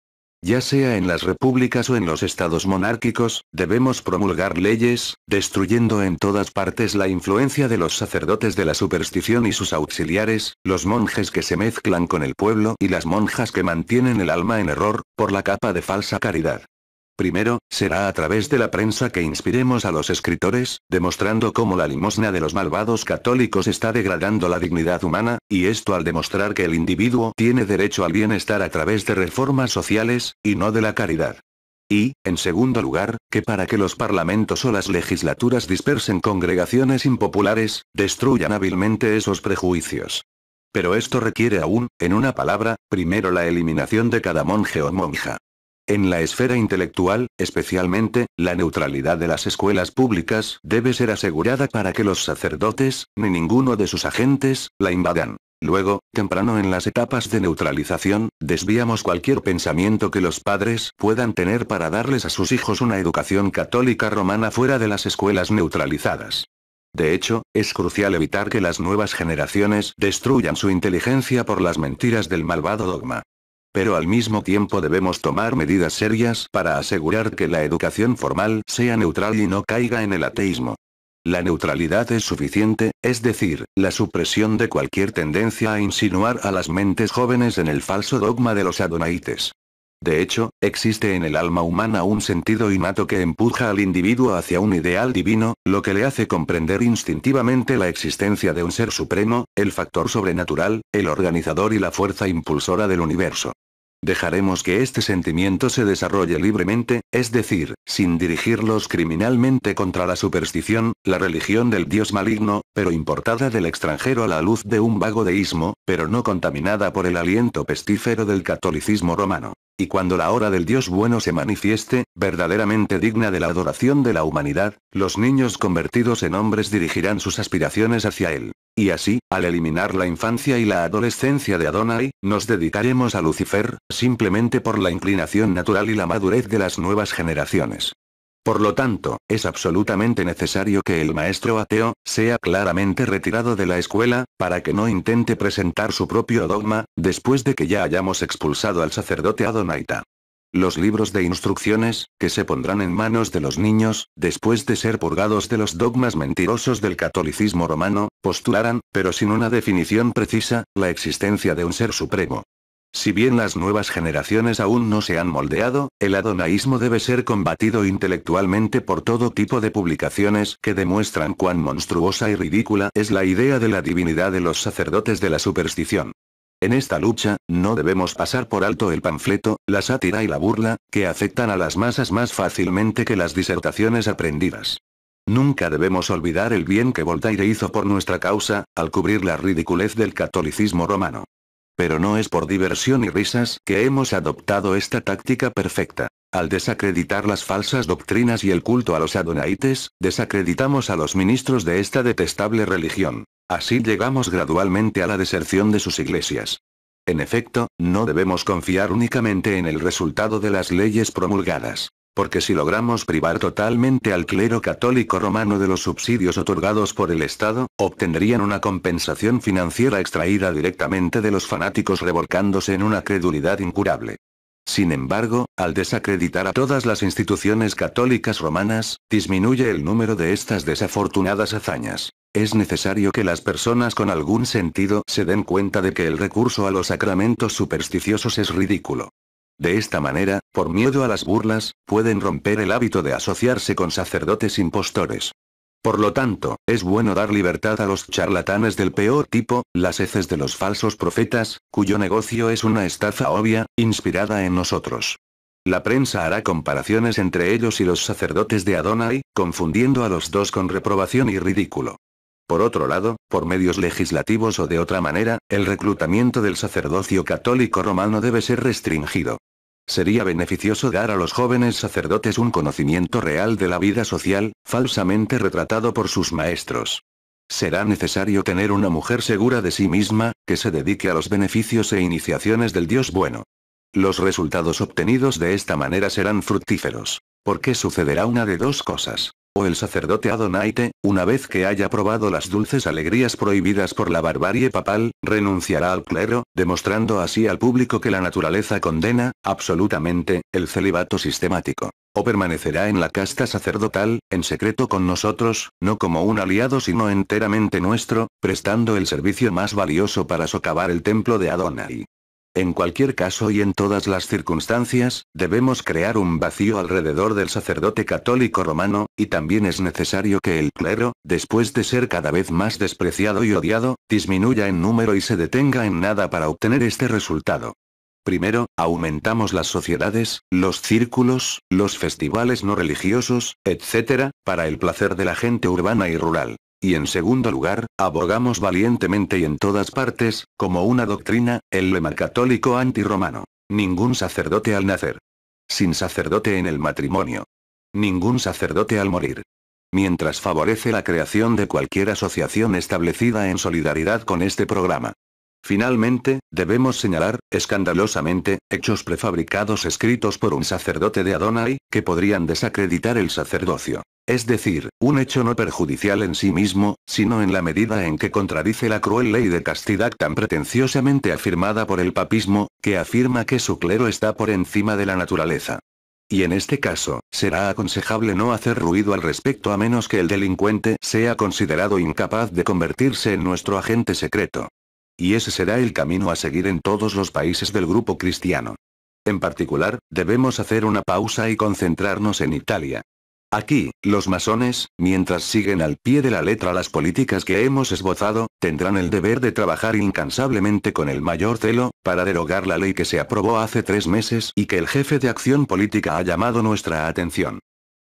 Ya sea en las repúblicas o en los estados monárquicos, debemos promulgar leyes, destruyendo en todas partes la influencia de los sacerdotes de la superstición y sus auxiliares, los monjes que se mezclan con el pueblo y las monjas que mantienen el alma en error, por la capa de falsa caridad. Primero, será a través de la prensa que inspiremos a los escritores, demostrando cómo la limosna de los malvados católicos está degradando la dignidad humana, y esto al demostrar que el individuo tiene derecho al bienestar a través de reformas sociales, y no de la caridad. Y, en segundo lugar, que para que los parlamentos o las legislaturas dispersen congregaciones impopulares, destruyan hábilmente esos prejuicios. Pero esto requiere aún, en una palabra, primero la eliminación de cada monje o monja. En la esfera intelectual, especialmente, la neutralidad de las escuelas públicas debe ser asegurada para que los sacerdotes, ni ninguno de sus agentes, la invadan. Luego, temprano en las etapas de neutralización, desviamos cualquier pensamiento que los padres puedan tener para darles a sus hijos una educación católica romana fuera de las escuelas neutralizadas. De hecho, es crucial evitar que las nuevas generaciones destruyan su inteligencia por las mentiras del malvado dogma. Pero al mismo tiempo debemos tomar medidas serias para asegurar que la educación formal sea neutral y no caiga en el ateísmo. La neutralidad es suficiente, es decir, la supresión de cualquier tendencia a insinuar a las mentes jóvenes en el falso dogma de los adonaites. De hecho, existe en el alma humana un sentido innato que empuja al individuo hacia un ideal divino, lo que le hace comprender instintivamente la existencia de un ser supremo, el factor sobrenatural, el organizador y la fuerza impulsora del universo. Dejaremos que este sentimiento se desarrolle libremente, es decir, sin dirigirlos criminalmente contra la superstición, la religión del dios maligno, pero importada del extranjero a la luz de un vago deísmo, pero no contaminada por el aliento pestífero del catolicismo romano. Y cuando la hora del Dios bueno se manifieste, verdaderamente digna de la adoración de la humanidad, los niños convertidos en hombres dirigirán sus aspiraciones hacia él. Y así, al eliminar la infancia y la adolescencia de Adonai, nos dedicaremos a Lucifer, simplemente por la inclinación natural y la madurez de las nuevas generaciones. Por lo tanto, es absolutamente necesario que el maestro ateo, sea claramente retirado de la escuela, para que no intente presentar su propio dogma, después de que ya hayamos expulsado al sacerdote Adonaita. Los libros de instrucciones, que se pondrán en manos de los niños, después de ser purgados de los dogmas mentirosos del catolicismo romano, postularán, pero sin una definición precisa, la existencia de un ser supremo. Si bien las nuevas generaciones aún no se han moldeado, el adonaísmo debe ser combatido intelectualmente por todo tipo de publicaciones que demuestran cuán monstruosa y ridícula es la idea de la divinidad de los sacerdotes de la superstición. En esta lucha, no debemos pasar por alto el panfleto, la sátira y la burla, que afectan a las masas más fácilmente que las disertaciones aprendidas. Nunca debemos olvidar el bien que Voltaire hizo por nuestra causa, al cubrir la ridiculez del catolicismo romano. Pero no es por diversión y risas que hemos adoptado esta táctica perfecta. Al desacreditar las falsas doctrinas y el culto a los adonaites, desacreditamos a los ministros de esta detestable religión. Así llegamos gradualmente a la deserción de sus iglesias. En efecto, no debemos confiar únicamente en el resultado de las leyes promulgadas. Porque si logramos privar totalmente al clero católico romano de los subsidios otorgados por el Estado, obtendrían una compensación financiera extraída directamente de los fanáticos revolcándose en una credulidad incurable. Sin embargo, al desacreditar a todas las instituciones católicas romanas, disminuye el número de estas desafortunadas hazañas. Es necesario que las personas con algún sentido se den cuenta de que el recurso a los sacramentos supersticiosos es ridículo. De esta manera, por miedo a las burlas, pueden romper el hábito de asociarse con sacerdotes impostores. Por lo tanto, es bueno dar libertad a los charlatanes del peor tipo, las heces de los falsos profetas, cuyo negocio es una estafa obvia, inspirada en nosotros. La prensa hará comparaciones entre ellos y los sacerdotes de Adonai, confundiendo a los dos con reprobación y ridículo. Por otro lado, por medios legislativos o de otra manera, el reclutamiento del sacerdocio católico romano debe ser restringido. Sería beneficioso dar a los jóvenes sacerdotes un conocimiento real de la vida social, falsamente retratado por sus maestros. Será necesario tener una mujer segura de sí misma, que se dedique a los beneficios e iniciaciones del Dios bueno. Los resultados obtenidos de esta manera serán fructíferos. Porque sucederá una de dos cosas o el sacerdote Adonaite, una vez que haya probado las dulces alegrías prohibidas por la barbarie papal, renunciará al clero, demostrando así al público que la naturaleza condena, absolutamente, el celibato sistemático. O permanecerá en la casta sacerdotal, en secreto con nosotros, no como un aliado sino enteramente nuestro, prestando el servicio más valioso para socavar el templo de Adonai. En cualquier caso y en todas las circunstancias, debemos crear un vacío alrededor del sacerdote católico romano, y también es necesario que el clero, después de ser cada vez más despreciado y odiado, disminuya en número y se detenga en nada para obtener este resultado. Primero, aumentamos las sociedades, los círculos, los festivales no religiosos, etc., para el placer de la gente urbana y rural. Y en segundo lugar, abogamos valientemente y en todas partes, como una doctrina, el lema católico antirromano. Ningún sacerdote al nacer. Sin sacerdote en el matrimonio. Ningún sacerdote al morir. Mientras favorece la creación de cualquier asociación establecida en solidaridad con este programa. Finalmente, debemos señalar, escandalosamente, hechos prefabricados escritos por un sacerdote de Adonai, que podrían desacreditar el sacerdocio. Es decir, un hecho no perjudicial en sí mismo, sino en la medida en que contradice la cruel ley de castidad tan pretenciosamente afirmada por el papismo, que afirma que su clero está por encima de la naturaleza. Y en este caso, será aconsejable no hacer ruido al respecto a menos que el delincuente sea considerado incapaz de convertirse en nuestro agente secreto y ese será el camino a seguir en todos los países del grupo cristiano. En particular, debemos hacer una pausa y concentrarnos en Italia. Aquí, los masones, mientras siguen al pie de la letra las políticas que hemos esbozado, tendrán el deber de trabajar incansablemente con el mayor celo, para derogar la ley que se aprobó hace tres meses y que el jefe de acción política ha llamado nuestra atención.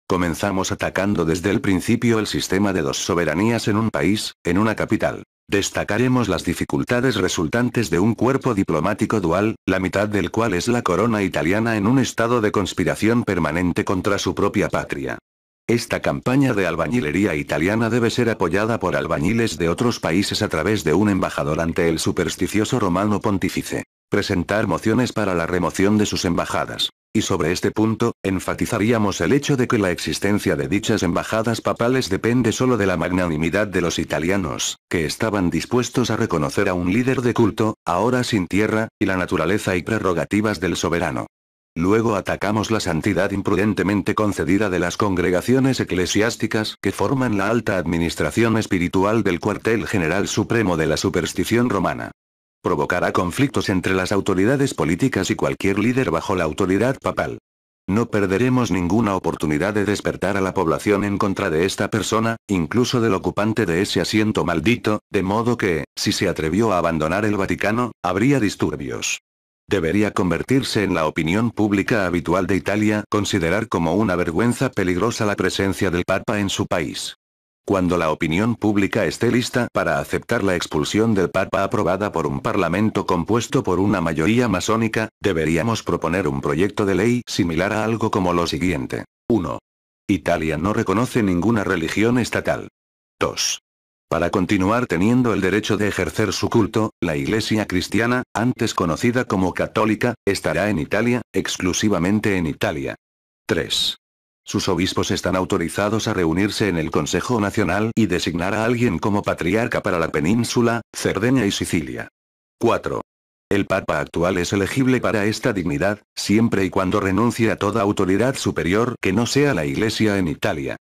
Comenzamos atacando desde el principio el sistema de dos soberanías en un país, en una capital. Destacaremos las dificultades resultantes de un cuerpo diplomático dual, la mitad del cual es la corona italiana en un estado de conspiración permanente contra su propia patria. Esta campaña de albañilería italiana debe ser apoyada por albañiles de otros países a través de un embajador ante el supersticioso romano pontífice presentar mociones para la remoción de sus embajadas. Y sobre este punto, enfatizaríamos el hecho de que la existencia de dichas embajadas papales depende solo de la magnanimidad de los italianos, que estaban dispuestos a reconocer a un líder de culto, ahora sin tierra, y la naturaleza y prerrogativas del soberano. Luego atacamos la santidad imprudentemente concedida de las congregaciones eclesiásticas que forman la alta administración espiritual del cuartel general supremo de la superstición romana. Provocará conflictos entre las autoridades políticas y cualquier líder bajo la autoridad papal. No perderemos ninguna oportunidad de despertar a la población en contra de esta persona, incluso del ocupante de ese asiento maldito, de modo que, si se atrevió a abandonar el Vaticano, habría disturbios. Debería convertirse en la opinión pública habitual de Italia considerar como una vergüenza peligrosa la presencia del Papa en su país cuando la opinión pública esté lista para aceptar la expulsión del Papa aprobada por un Parlamento compuesto por una mayoría masónica, deberíamos proponer un proyecto de ley similar a algo como lo siguiente. 1. Italia no reconoce ninguna religión estatal. 2. Para continuar teniendo el derecho de ejercer su culto, la Iglesia cristiana, antes conocida como católica, estará en Italia, exclusivamente en Italia. 3. Sus obispos están autorizados a reunirse en el Consejo Nacional y designar a alguien como patriarca para la península, Cerdeña y Sicilia. 4. El Papa actual es elegible para esta dignidad, siempre y cuando renuncie a toda autoridad superior que no sea la Iglesia en Italia.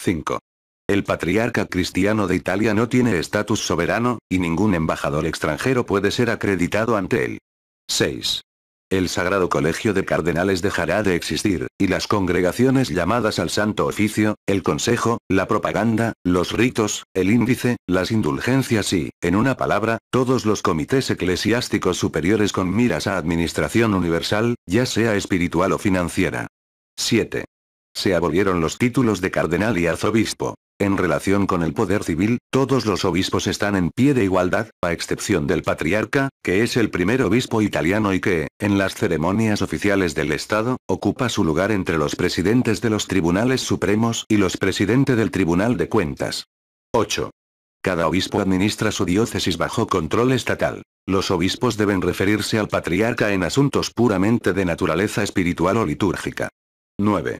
5. El patriarca cristiano de Italia no tiene estatus soberano, y ningún embajador extranjero puede ser acreditado ante él. 6 el Sagrado Colegio de Cardenales dejará de existir, y las congregaciones llamadas al Santo Oficio, el Consejo, la propaganda, los ritos, el índice, las indulgencias y, en una palabra, todos los comités eclesiásticos superiores con miras a administración universal, ya sea espiritual o financiera. 7. Se abolieron los títulos de cardenal y arzobispo. En relación con el poder civil, todos los obispos están en pie de igualdad, a excepción del patriarca, que es el primer obispo italiano y que, en las ceremonias oficiales del Estado, ocupa su lugar entre los presidentes de los tribunales supremos y los presidentes del Tribunal de Cuentas. 8. Cada obispo administra su diócesis bajo control estatal. Los obispos deben referirse al patriarca en asuntos puramente de naturaleza espiritual o litúrgica. 9.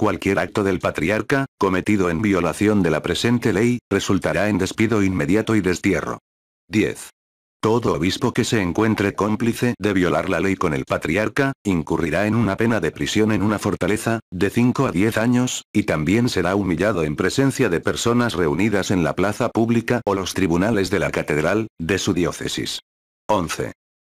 Cualquier acto del patriarca, cometido en violación de la presente ley, resultará en despido inmediato y destierro. 10. Todo obispo que se encuentre cómplice de violar la ley con el patriarca, incurrirá en una pena de prisión en una fortaleza, de 5 a 10 años, y también será humillado en presencia de personas reunidas en la plaza pública o los tribunales de la catedral, de su diócesis. 11.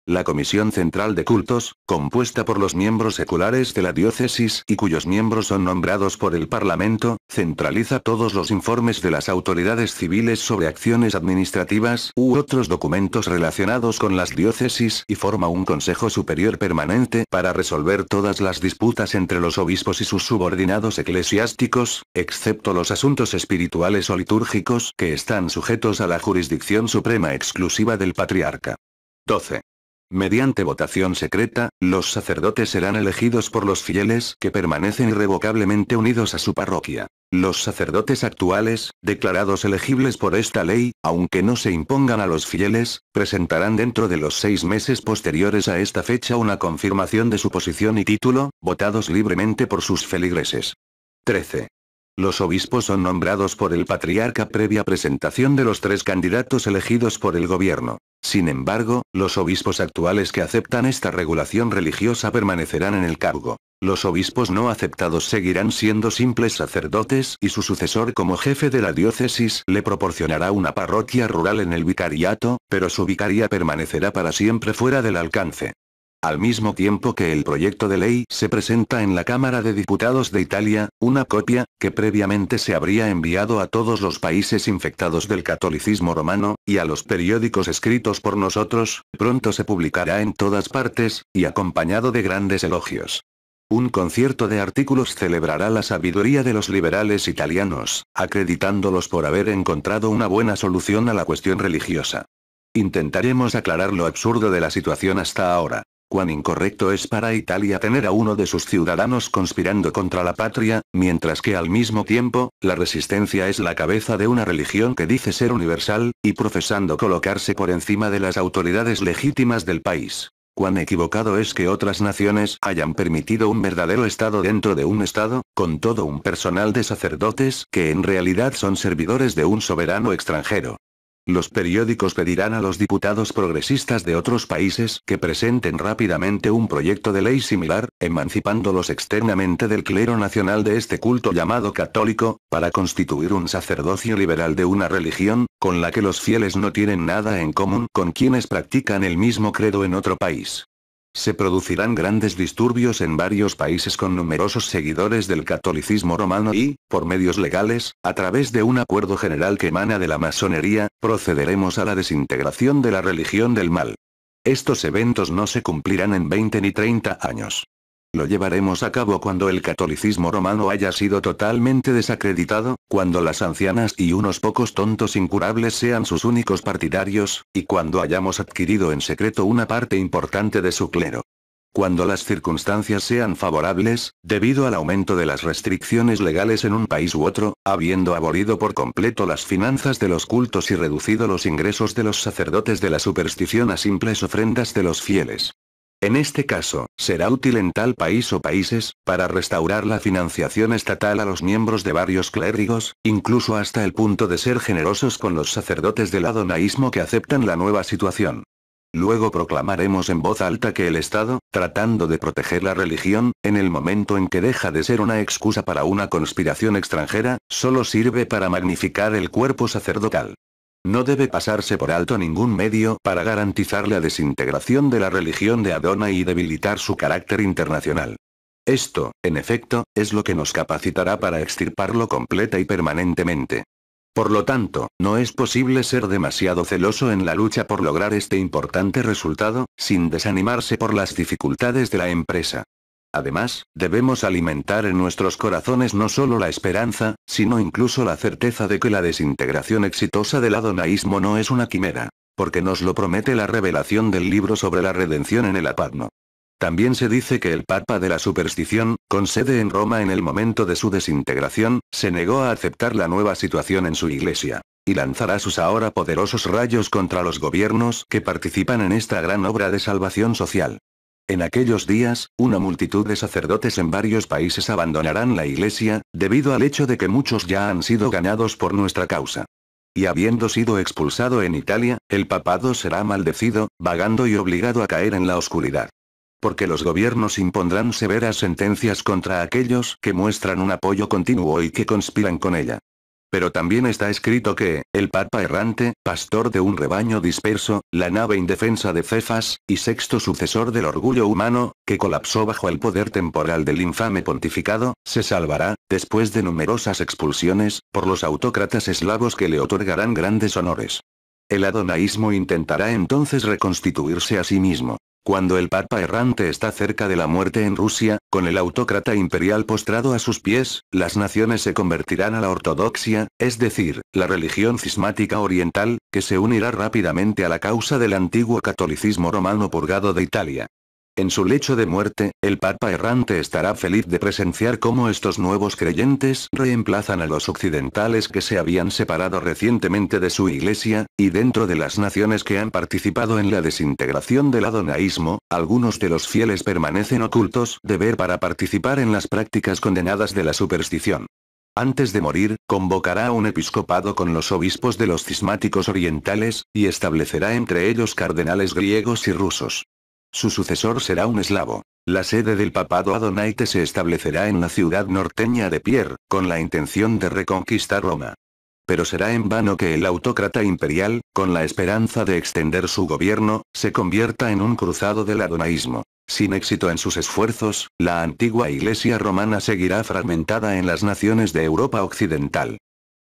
La Comisión Central de Cultos, compuesta por los miembros seculares de la diócesis y cuyos miembros son nombrados por el Parlamento, centraliza todos los informes de las autoridades civiles sobre acciones administrativas u otros documentos relacionados con las diócesis y forma un Consejo Superior Permanente para resolver todas las disputas entre los obispos y sus subordinados eclesiásticos, excepto los asuntos espirituales o litúrgicos que están sujetos a la jurisdicción suprema exclusiva del patriarca. 12. Mediante votación secreta, los sacerdotes serán elegidos por los fieles que permanecen irrevocablemente unidos a su parroquia. Los sacerdotes actuales, declarados elegibles por esta ley, aunque no se impongan a los fieles, presentarán dentro de los seis meses posteriores a esta fecha una confirmación de su posición y título, votados libremente por sus feligreses. 13. Los obispos son nombrados por el patriarca previa presentación de los tres candidatos elegidos por el gobierno. Sin embargo, los obispos actuales que aceptan esta regulación religiosa permanecerán en el cargo. Los obispos no aceptados seguirán siendo simples sacerdotes y su sucesor como jefe de la diócesis le proporcionará una parroquia rural en el vicariato, pero su vicaría permanecerá para siempre fuera del alcance al mismo tiempo que el proyecto de ley se presenta en la Cámara de Diputados de Italia, una copia, que previamente se habría enviado a todos los países infectados del catolicismo romano, y a los periódicos escritos por nosotros, pronto se publicará en todas partes, y acompañado de grandes elogios. Un concierto de artículos celebrará la sabiduría de los liberales italianos, acreditándolos por haber encontrado una buena solución a la cuestión religiosa. Intentaremos aclarar lo absurdo de la situación hasta ahora. Cuán incorrecto es para Italia tener a uno de sus ciudadanos conspirando contra la patria, mientras que al mismo tiempo, la resistencia es la cabeza de una religión que dice ser universal, y profesando colocarse por encima de las autoridades legítimas del país. Cuán equivocado es que otras naciones hayan permitido un verdadero Estado dentro de un Estado, con todo un personal de sacerdotes que en realidad son servidores de un soberano extranjero. Los periódicos pedirán a los diputados progresistas de otros países que presenten rápidamente un proyecto de ley similar, emancipándolos externamente del clero nacional de este culto llamado católico, para constituir un sacerdocio liberal de una religión, con la que los fieles no tienen nada en común con quienes practican el mismo credo en otro país. Se producirán grandes disturbios en varios países con numerosos seguidores del catolicismo romano y, por medios legales, a través de un acuerdo general que emana de la masonería, procederemos a la desintegración de la religión del mal. Estos eventos no se cumplirán en 20 ni 30 años. Lo llevaremos a cabo cuando el catolicismo romano haya sido totalmente desacreditado, cuando las ancianas y unos pocos tontos incurables sean sus únicos partidarios, y cuando hayamos adquirido en secreto una parte importante de su clero. Cuando las circunstancias sean favorables, debido al aumento de las restricciones legales en un país u otro, habiendo abolido por completo las finanzas de los cultos y reducido los ingresos de los sacerdotes de la superstición a simples ofrendas de los fieles. En este caso, será útil en tal país o países, para restaurar la financiación estatal a los miembros de varios clérigos, incluso hasta el punto de ser generosos con los sacerdotes del adonaísmo que aceptan la nueva situación. Luego proclamaremos en voz alta que el Estado, tratando de proteger la religión, en el momento en que deja de ser una excusa para una conspiración extranjera, solo sirve para magnificar el cuerpo sacerdotal. No debe pasarse por alto ningún medio para garantizar la desintegración de la religión de Adona y debilitar su carácter internacional. Esto, en efecto, es lo que nos capacitará para extirparlo completa y permanentemente. Por lo tanto, no es posible ser demasiado celoso en la lucha por lograr este importante resultado, sin desanimarse por las dificultades de la empresa. Además, debemos alimentar en nuestros corazones no solo la esperanza, sino incluso la certeza de que la desintegración exitosa del adonaísmo no es una quimera, porque nos lo promete la revelación del libro sobre la redención en el Apadno. También se dice que el Papa de la Superstición, con sede en Roma en el momento de su desintegración, se negó a aceptar la nueva situación en su iglesia, y lanzará sus ahora poderosos rayos contra los gobiernos que participan en esta gran obra de salvación social. En aquellos días, una multitud de sacerdotes en varios países abandonarán la Iglesia, debido al hecho de que muchos ya han sido ganados por nuestra causa. Y habiendo sido expulsado en Italia, el papado será maldecido, vagando y obligado a caer en la oscuridad. Porque los gobiernos impondrán severas sentencias contra aquellos que muestran un apoyo continuo y que conspiran con ella. Pero también está escrito que, el papa errante, pastor de un rebaño disperso, la nave indefensa de Cefas, y sexto sucesor del orgullo humano, que colapsó bajo el poder temporal del infame pontificado, se salvará, después de numerosas expulsiones, por los autócratas eslavos que le otorgarán grandes honores. El adonaísmo intentará entonces reconstituirse a sí mismo. Cuando el Papa errante está cerca de la muerte en Rusia, con el autócrata imperial postrado a sus pies, las naciones se convertirán a la ortodoxia, es decir, la religión cismática oriental, que se unirá rápidamente a la causa del antiguo catolicismo romano purgado de Italia. En su lecho de muerte, el Papa errante estará feliz de presenciar cómo estos nuevos creyentes reemplazan a los occidentales que se habían separado recientemente de su iglesia, y dentro de las naciones que han participado en la desintegración del adonaísmo, algunos de los fieles permanecen ocultos de ver para participar en las prácticas condenadas de la superstición. Antes de morir, convocará a un episcopado con los obispos de los cismáticos orientales, y establecerá entre ellos cardenales griegos y rusos. Su sucesor será un eslavo. La sede del papado Adonaite se establecerá en la ciudad norteña de Pierre, con la intención de reconquistar Roma. Pero será en vano que el autócrata imperial, con la esperanza de extender su gobierno, se convierta en un cruzado del adonaísmo. Sin éxito en sus esfuerzos, la antigua iglesia romana seguirá fragmentada en las naciones de Europa occidental.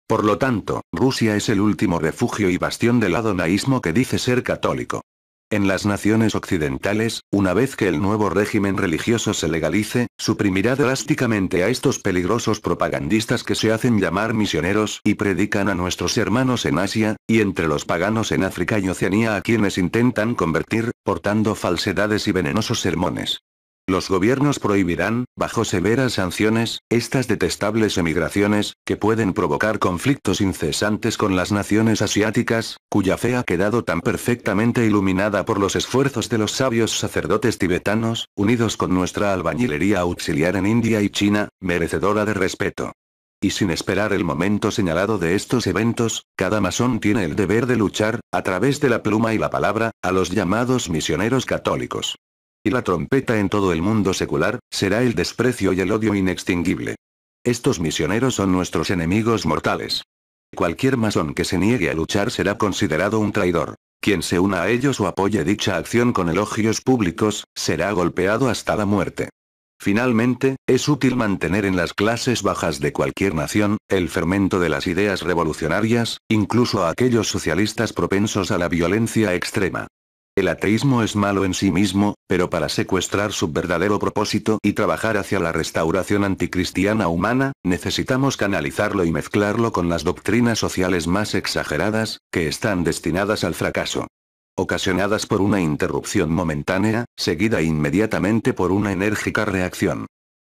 Por lo tanto, Rusia es el último refugio y bastión del adonaísmo que dice ser católico. En las naciones occidentales, una vez que el nuevo régimen religioso se legalice, suprimirá drásticamente a estos peligrosos propagandistas que se hacen llamar misioneros y predican a nuestros hermanos en Asia, y entre los paganos en África y Oceanía a quienes intentan convertir, portando falsedades y venenosos sermones. Los gobiernos prohibirán, bajo severas sanciones, estas detestables emigraciones, que pueden provocar conflictos incesantes con las naciones asiáticas, cuya fe ha quedado tan perfectamente iluminada por los esfuerzos de los sabios sacerdotes tibetanos, unidos con nuestra albañilería auxiliar en India y China, merecedora de respeto. Y sin esperar el momento señalado de estos eventos, cada masón tiene el deber de luchar, a través de la pluma y la palabra, a los llamados misioneros católicos y la trompeta en todo el mundo secular, será el desprecio y el odio inextinguible. Estos misioneros son nuestros enemigos mortales. Cualquier masón que se niegue a luchar será considerado un traidor. Quien se una a ellos o apoye dicha acción con elogios públicos, será golpeado hasta la muerte. Finalmente, es útil mantener en las clases bajas de cualquier nación, el fermento de las ideas revolucionarias, incluso a aquellos socialistas propensos a la violencia extrema. El ateísmo es malo en sí mismo, pero para secuestrar su verdadero propósito y trabajar hacia la restauración anticristiana humana, necesitamos canalizarlo y mezclarlo con las doctrinas sociales más exageradas, que están destinadas al fracaso ocasionadas por una interrupción momentánea, seguida inmediatamente por una enérgica reacción.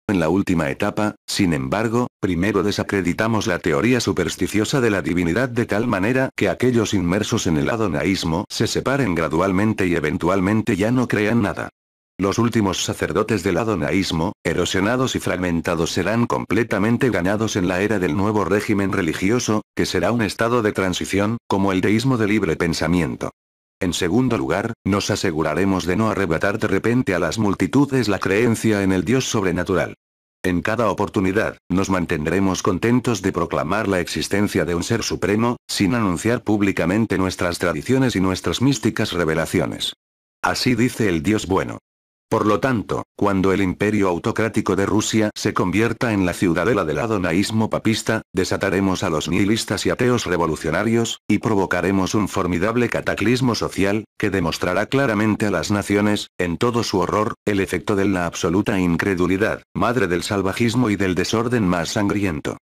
En la última etapa, sin embargo, primero desacreditamos la teoría supersticiosa de la divinidad de tal manera que aquellos inmersos en el adonaísmo se separen gradualmente y eventualmente ya no crean nada. Los últimos sacerdotes del adonaísmo, erosionados y fragmentados serán completamente ganados en la era del nuevo régimen religioso, que será un estado de transición, como el deísmo de libre pensamiento. En segundo lugar, nos aseguraremos de no arrebatar de repente a las multitudes la creencia en el Dios sobrenatural. En cada oportunidad, nos mantendremos contentos de proclamar la existencia de un ser supremo, sin anunciar públicamente nuestras tradiciones y nuestras místicas revelaciones. Así dice el Dios bueno. Por lo tanto, cuando el imperio autocrático de Rusia se convierta en la ciudadela del adonaísmo papista, desataremos a los nihilistas y ateos revolucionarios, y provocaremos un formidable cataclismo social, que demostrará claramente a las naciones, en todo su horror, el efecto de la absoluta incredulidad, madre del salvajismo y del desorden más sangriento.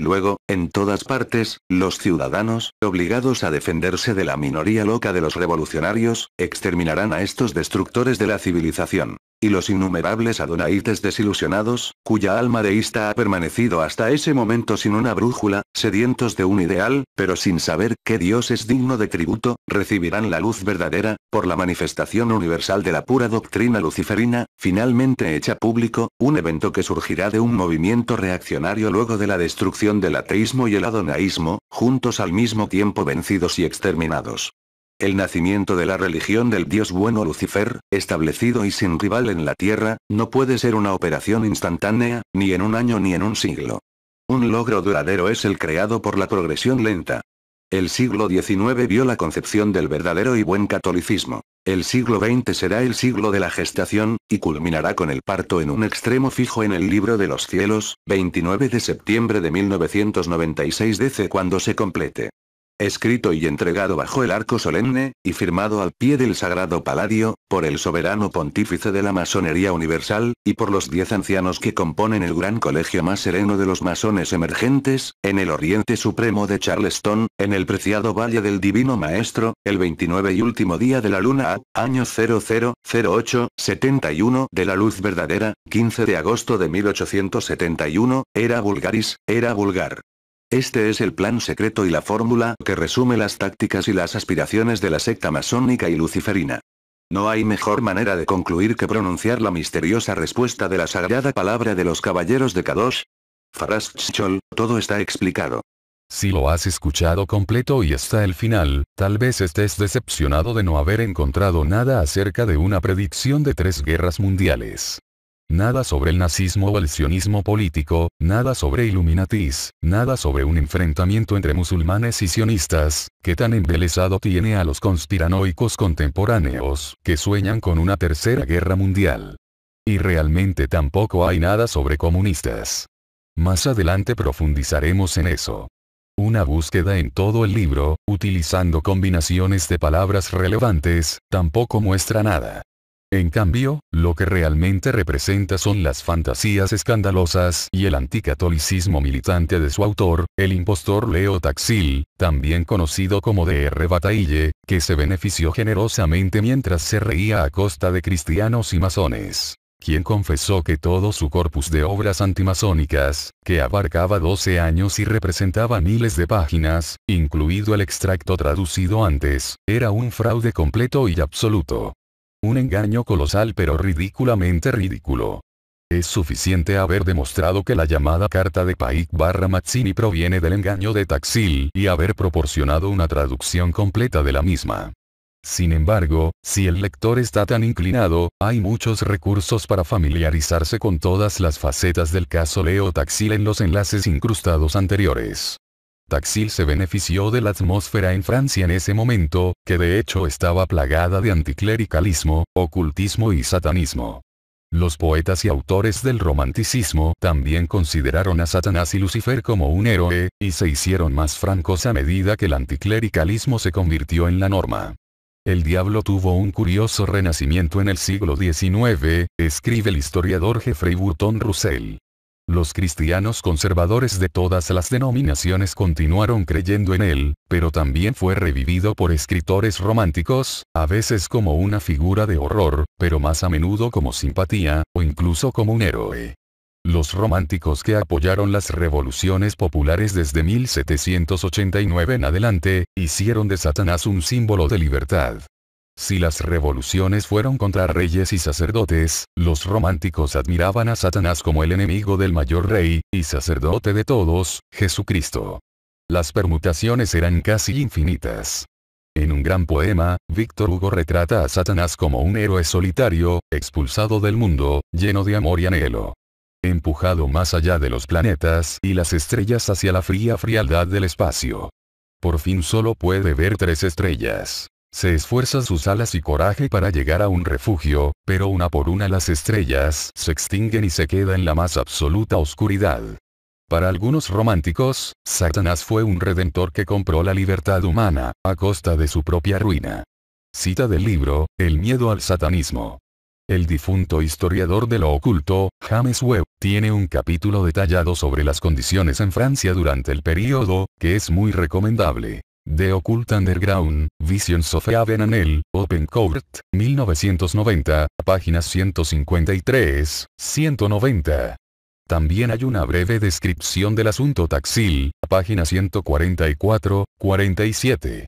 Luego, en todas partes, los ciudadanos, obligados a defenderse de la minoría loca de los revolucionarios, exterminarán a estos destructores de la civilización y los innumerables adonaites desilusionados, cuya alma deísta ha permanecido hasta ese momento sin una brújula, sedientos de un ideal, pero sin saber qué Dios es digno de tributo, recibirán la luz verdadera, por la manifestación universal de la pura doctrina luciferina, finalmente hecha público, un evento que surgirá de un movimiento reaccionario luego de la destrucción del ateísmo y el adonaísmo, juntos al mismo tiempo vencidos y exterminados el nacimiento de la religión del dios bueno Lucifer, establecido y sin rival en la tierra, no puede ser una operación instantánea, ni en un año ni en un siglo. Un logro duradero es el creado por la progresión lenta. El siglo XIX vio la concepción del verdadero y buen catolicismo. El siglo XX será el siglo de la gestación, y culminará con el parto en un extremo fijo en el libro de los cielos, 29 de septiembre de 1996 DC cuando se complete escrito y entregado bajo el arco solemne, y firmado al pie del sagrado paladio, por el soberano pontífice de la masonería universal, y por los diez ancianos que componen el gran colegio más sereno de los masones emergentes, en el oriente supremo de Charleston, en el preciado Valle del Divino Maestro, el 29 y último día de la luna A, año 0008, 71 de la luz verdadera, 15 de agosto de 1871, era vulgaris, era vulgar. Este es el plan secreto y la fórmula que resume las tácticas y las aspiraciones de la secta masónica y luciferina. No hay mejor manera de concluir que pronunciar la misteriosa respuesta de la sagrada palabra de los caballeros de Kadosh. Farashchol, todo está explicado. Si lo has escuchado completo y está el final, tal vez estés decepcionado de no haber encontrado nada acerca de una predicción de tres guerras mundiales. Nada sobre el nazismo o el sionismo político, nada sobre Illuminatis, nada sobre un enfrentamiento entre musulmanes y sionistas, que tan embelesado tiene a los conspiranoicos contemporáneos, que sueñan con una tercera guerra mundial. Y realmente tampoco hay nada sobre comunistas. Más adelante profundizaremos en eso. Una búsqueda en todo el libro, utilizando combinaciones de palabras relevantes, tampoco muestra nada. En cambio, lo que realmente representa son las fantasías escandalosas y el anticatolicismo militante de su autor, el impostor Leo Taxil, también conocido como D.R. Bataille, que se benefició generosamente mientras se reía a costa de cristianos y masones quien confesó que todo su corpus de obras antimasónicas, que abarcaba 12 años y representaba miles de páginas, incluido el extracto traducido antes, era un fraude completo y absoluto. Un engaño colosal pero ridículamente ridículo. Es suficiente haber demostrado que la llamada carta de Paik barra Mazzini proviene del engaño de Taxil y haber proporcionado una traducción completa de la misma. Sin embargo, si el lector está tan inclinado, hay muchos recursos para familiarizarse con todas las facetas del caso Leo Taxil en los enlaces incrustados anteriores. Taxil se benefició de la atmósfera en Francia en ese momento, que de hecho estaba plagada de anticlericalismo, ocultismo y satanismo. Los poetas y autores del romanticismo también consideraron a Satanás y Lucifer como un héroe, y se hicieron más francos a medida que el anticlericalismo se convirtió en la norma. El diablo tuvo un curioso renacimiento en el siglo XIX, escribe el historiador Jeffrey Burton Russell. Los cristianos conservadores de todas las denominaciones continuaron creyendo en él, pero también fue revivido por escritores románticos, a veces como una figura de horror, pero más a menudo como simpatía, o incluso como un héroe. Los románticos que apoyaron las revoluciones populares desde 1789 en adelante, hicieron de Satanás un símbolo de libertad. Si las revoluciones fueron contra reyes y sacerdotes, los románticos admiraban a Satanás como el enemigo del mayor rey, y sacerdote de todos, Jesucristo. Las permutaciones eran casi infinitas. En un gran poema, Víctor Hugo retrata a Satanás como un héroe solitario, expulsado del mundo, lleno de amor y anhelo. Empujado más allá de los planetas y las estrellas hacia la fría frialdad del espacio. Por fin solo puede ver tres estrellas. Se esfuerza sus alas y coraje para llegar a un refugio, pero una por una las estrellas se extinguen y se queda en la más absoluta oscuridad. Para algunos románticos, Satanás fue un redentor que compró la libertad humana, a costa de su propia ruina. Cita del libro, El miedo al satanismo. El difunto historiador de lo oculto, James Webb, tiene un capítulo detallado sobre las condiciones en Francia durante el período, que es muy recomendable. The Occult Underground, Vision of benanel Open Court, 1990, páginas 153, 190. También hay una breve descripción del asunto taxil, página 144, 47.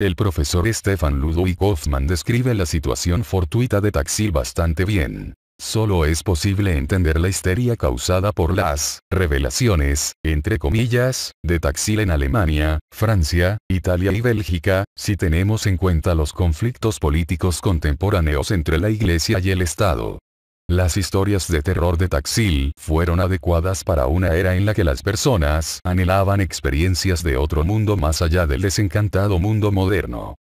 El profesor Stefan Ludwig Hoffman describe la situación fortuita de Taxil bastante bien. Solo es posible entender la histeria causada por las revelaciones, entre comillas, de Taxil en Alemania, Francia, Italia y Bélgica, si tenemos en cuenta los conflictos políticos contemporáneos entre la Iglesia y el Estado. Las historias de terror de Taxil fueron adecuadas para una era en la que las personas anhelaban experiencias de otro mundo más allá del desencantado mundo moderno.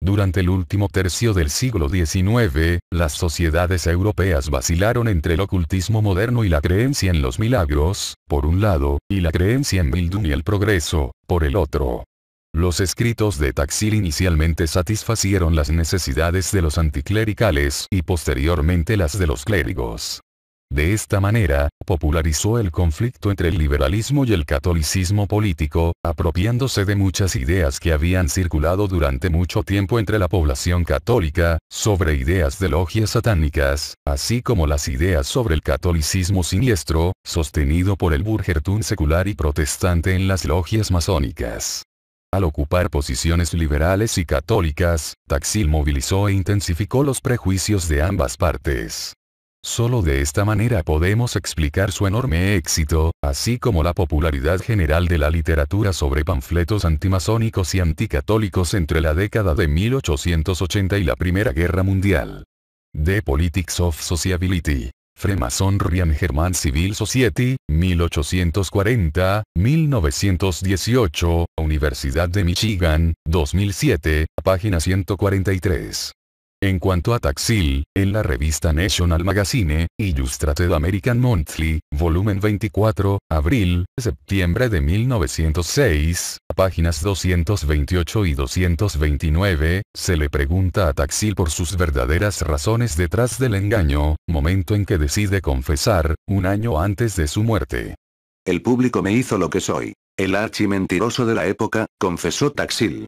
Durante el último tercio del siglo XIX, las sociedades europeas vacilaron entre el ocultismo moderno y la creencia en los milagros, por un lado, y la creencia en Bildung y el progreso, por el otro. Los escritos de Taxil inicialmente satisfacieron las necesidades de los anticlericales y posteriormente las de los clérigos. De esta manera, popularizó el conflicto entre el liberalismo y el catolicismo político, apropiándose de muchas ideas que habían circulado durante mucho tiempo entre la población católica, sobre ideas de logias satánicas, así como las ideas sobre el catolicismo siniestro, sostenido por el burgertún secular y protestante en las logias masónicas. Al ocupar posiciones liberales y católicas, Taxil movilizó e intensificó los prejuicios de ambas partes. Solo de esta manera podemos explicar su enorme éxito, así como la popularidad general de la literatura sobre panfletos antimasónicos y anticatólicos entre la década de 1880 y la Primera Guerra Mundial. The Politics of Sociability. Freemasonry and German Civil Society, 1840-1918, Universidad de Michigan, 2007, página 143. En cuanto a Taxil, en la revista National Magazine, Illustrated American Monthly, volumen 24, abril, septiembre de 1906, páginas 228 y 229, se le pregunta a Taxil por sus verdaderas razones detrás del engaño, momento en que decide confesar, un año antes de su muerte. El público me hizo lo que soy. El archi mentiroso de la época, confesó Taxil.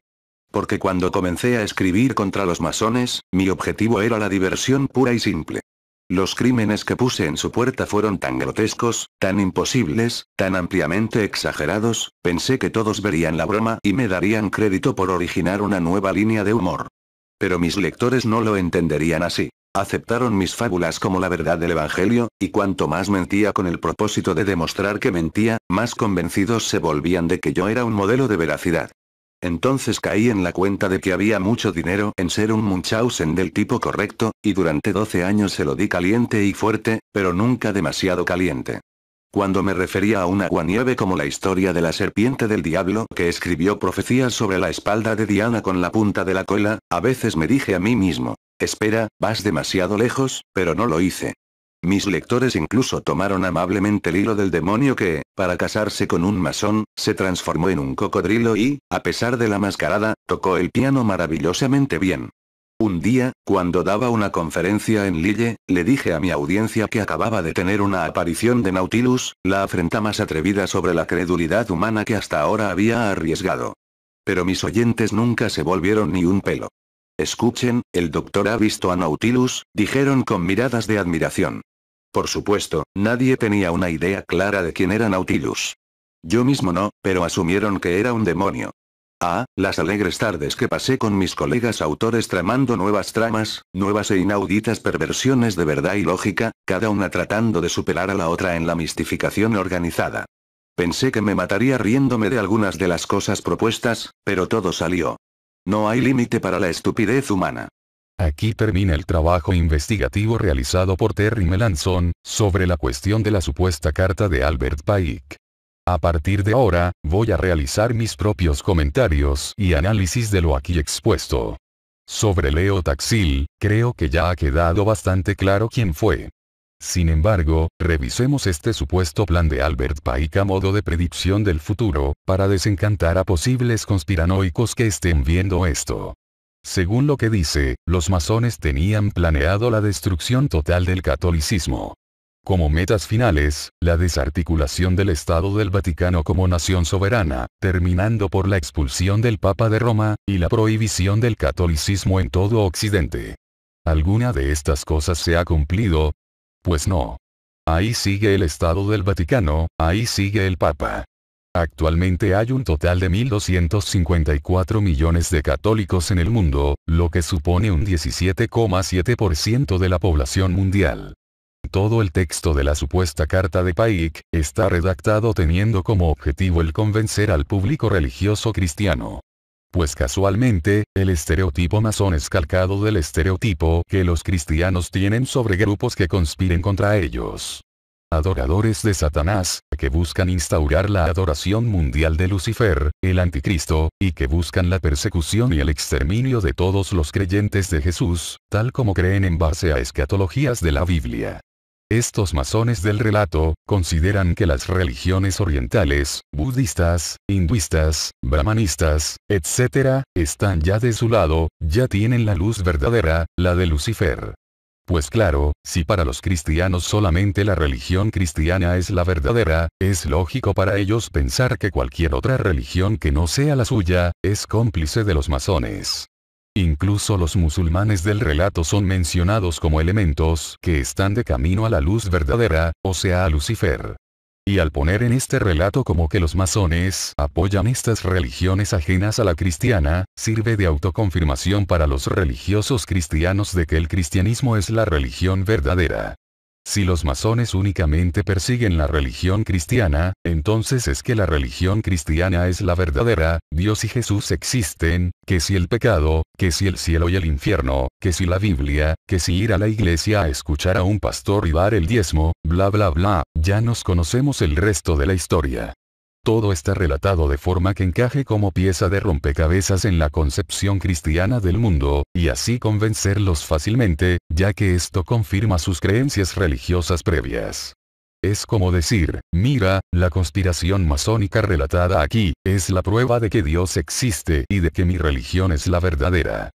Porque cuando comencé a escribir contra los masones, mi objetivo era la diversión pura y simple. Los crímenes que puse en su puerta fueron tan grotescos, tan imposibles, tan ampliamente exagerados, pensé que todos verían la broma y me darían crédito por originar una nueva línea de humor. Pero mis lectores no lo entenderían así. Aceptaron mis fábulas como la verdad del Evangelio, y cuanto más mentía con el propósito de demostrar que mentía, más convencidos se volvían de que yo era un modelo de veracidad. Entonces caí en la cuenta de que había mucho dinero en ser un Munchausen del tipo correcto, y durante 12 años se lo di caliente y fuerte, pero nunca demasiado caliente. Cuando me refería a una guanieve como la historia de la serpiente del diablo que escribió profecías sobre la espalda de Diana con la punta de la cola, a veces me dije a mí mismo, espera, vas demasiado lejos, pero no lo hice. Mis lectores incluso tomaron amablemente el hilo del demonio que, para casarse con un masón, se transformó en un cocodrilo y, a pesar de la mascarada, tocó el piano maravillosamente bien. Un día, cuando daba una conferencia en Lille, le dije a mi audiencia que acababa de tener una aparición de Nautilus, la afrenta más atrevida sobre la credulidad humana que hasta ahora había arriesgado. Pero mis oyentes nunca se volvieron ni un pelo. Escuchen, el doctor ha visto a Nautilus, dijeron con miradas de admiración. Por supuesto, nadie tenía una idea clara de quién era Nautilus. Yo mismo no, pero asumieron que era un demonio. Ah, las alegres tardes que pasé con mis colegas autores tramando nuevas tramas, nuevas e inauditas perversiones de verdad y lógica, cada una tratando de superar a la otra en la mistificación organizada. Pensé que me mataría riéndome de algunas de las cosas propuestas, pero todo salió. No hay límite para la estupidez humana. Aquí termina el trabajo investigativo realizado por Terry Melanson, sobre la cuestión de la supuesta carta de Albert Pike. A partir de ahora, voy a realizar mis propios comentarios y análisis de lo aquí expuesto. Sobre Leo Taxil, creo que ya ha quedado bastante claro quién fue. Sin embargo, revisemos este supuesto plan de Albert Pike a modo de predicción del futuro, para desencantar a posibles conspiranoicos que estén viendo esto. Según lo que dice, los masones tenían planeado la destrucción total del catolicismo. Como metas finales, la desarticulación del Estado del Vaticano como nación soberana, terminando por la expulsión del Papa de Roma, y la prohibición del catolicismo en todo Occidente. ¿Alguna de estas cosas se ha cumplido? Pues no. Ahí sigue el Estado del Vaticano, ahí sigue el Papa. Actualmente hay un total de 1.254 millones de católicos en el mundo, lo que supone un 17,7% de la población mundial. Todo el texto de la supuesta Carta de Paik está redactado teniendo como objetivo el convencer al público religioso cristiano. Pues casualmente, el estereotipo masón es calcado del estereotipo que los cristianos tienen sobre grupos que conspiren contra ellos adoradores de Satanás, que buscan instaurar la adoración mundial de Lucifer, el anticristo, y que buscan la persecución y el exterminio de todos los creyentes de Jesús, tal como creen en base a escatologías de la Biblia. Estos masones del relato, consideran que las religiones orientales, budistas, hinduistas, brahmanistas, etc., están ya de su lado, ya tienen la luz verdadera, la de Lucifer. Pues claro, si para los cristianos solamente la religión cristiana es la verdadera, es lógico para ellos pensar que cualquier otra religión que no sea la suya, es cómplice de los masones. Incluso los musulmanes del relato son mencionados como elementos que están de camino a la luz verdadera, o sea a Lucifer. Y al poner en este relato como que los masones apoyan estas religiones ajenas a la cristiana, sirve de autoconfirmación para los religiosos cristianos de que el cristianismo es la religión verdadera. Si los masones únicamente persiguen la religión cristiana, entonces es que la religión cristiana es la verdadera, Dios y Jesús existen, que si el pecado, que si el cielo y el infierno, que si la Biblia, que si ir a la iglesia a escuchar a un pastor y dar el diezmo, bla bla bla, ya nos conocemos el resto de la historia. Todo está relatado de forma que encaje como pieza de rompecabezas en la concepción cristiana del mundo, y así convencerlos fácilmente, ya que esto confirma sus creencias religiosas previas. Es como decir, mira, la conspiración masónica relatada aquí, es la prueba de que Dios existe y de que mi religión es la verdadera.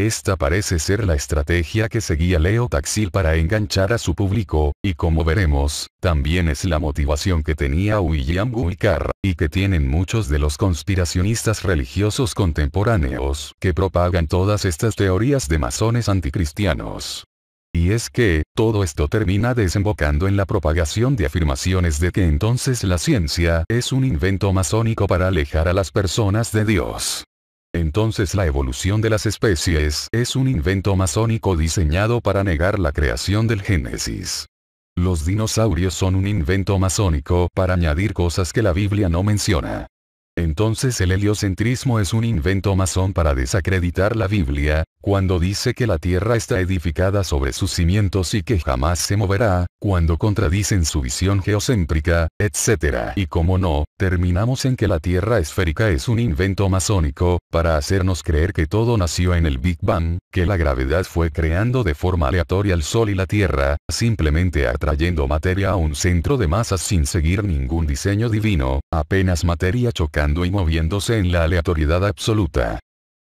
Esta parece ser la estrategia que seguía Leo Taxil para enganchar a su público, y como veremos, también es la motivación que tenía William Wilcar, y que tienen muchos de los conspiracionistas religiosos contemporáneos que propagan todas estas teorías de masones anticristianos. Y es que, todo esto termina desembocando en la propagación de afirmaciones de que entonces la ciencia es un invento masónico para alejar a las personas de Dios. Entonces la evolución de las especies es un invento masónico diseñado para negar la creación del Génesis. Los dinosaurios son un invento masónico para añadir cosas que la Biblia no menciona. Entonces el heliocentrismo es un invento masón para desacreditar la Biblia, cuando dice que la tierra está edificada sobre sus cimientos y que jamás se moverá, cuando contradicen su visión geocéntrica, etc. Y como no, terminamos en que la tierra esférica es un invento masónico, para hacernos creer que todo nació en el Big Bang, que la gravedad fue creando de forma aleatoria el Sol y la Tierra, simplemente atrayendo materia a un centro de masas sin seguir ningún diseño divino, apenas materia chocante y moviéndose en la aleatoriedad absoluta.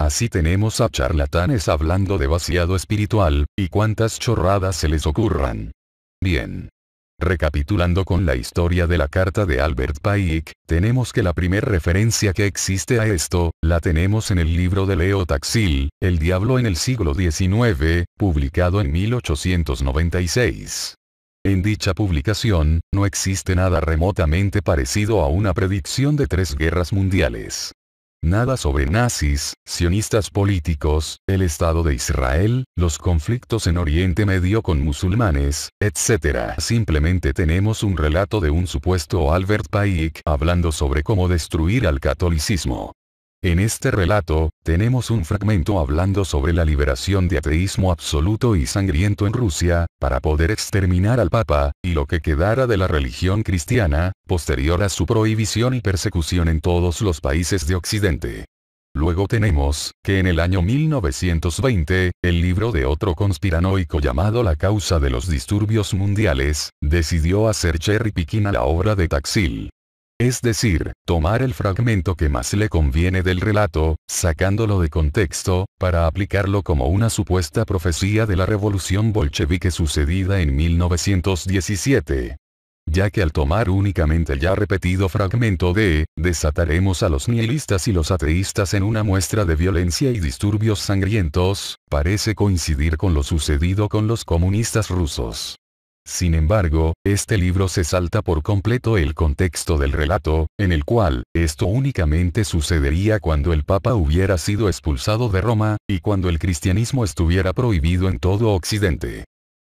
Así tenemos a charlatanes hablando de vaciado espiritual, y cuántas chorradas se les ocurran. Bien. Recapitulando con la historia de la carta de Albert Pike, tenemos que la primer referencia que existe a esto, la tenemos en el libro de Leo Taxil, El Diablo en el siglo XIX, publicado en 1896. En dicha publicación, no existe nada remotamente parecido a una predicción de tres guerras mundiales. Nada sobre nazis, sionistas políticos, el Estado de Israel, los conflictos en Oriente Medio con musulmanes, etc. Simplemente tenemos un relato de un supuesto Albert Paik hablando sobre cómo destruir al catolicismo. En este relato, tenemos un fragmento hablando sobre la liberación de ateísmo absoluto y sangriento en Rusia, para poder exterminar al Papa, y lo que quedara de la religión cristiana, posterior a su prohibición y persecución en todos los países de Occidente. Luego tenemos, que en el año 1920, el libro de otro conspiranoico llamado La causa de los disturbios mundiales, decidió hacer cherry picking a la obra de Taxil es decir, tomar el fragmento que más le conviene del relato, sacándolo de contexto, para aplicarlo como una supuesta profecía de la revolución bolchevique sucedida en 1917 ya que al tomar únicamente el ya repetido fragmento de, desataremos a los nihilistas y los ateístas en una muestra de violencia y disturbios sangrientos, parece coincidir con lo sucedido con los comunistas rusos. Sin embargo, este libro se salta por completo el contexto del relato, en el cual, esto únicamente sucedería cuando el Papa hubiera sido expulsado de Roma, y cuando el cristianismo estuviera prohibido en todo Occidente.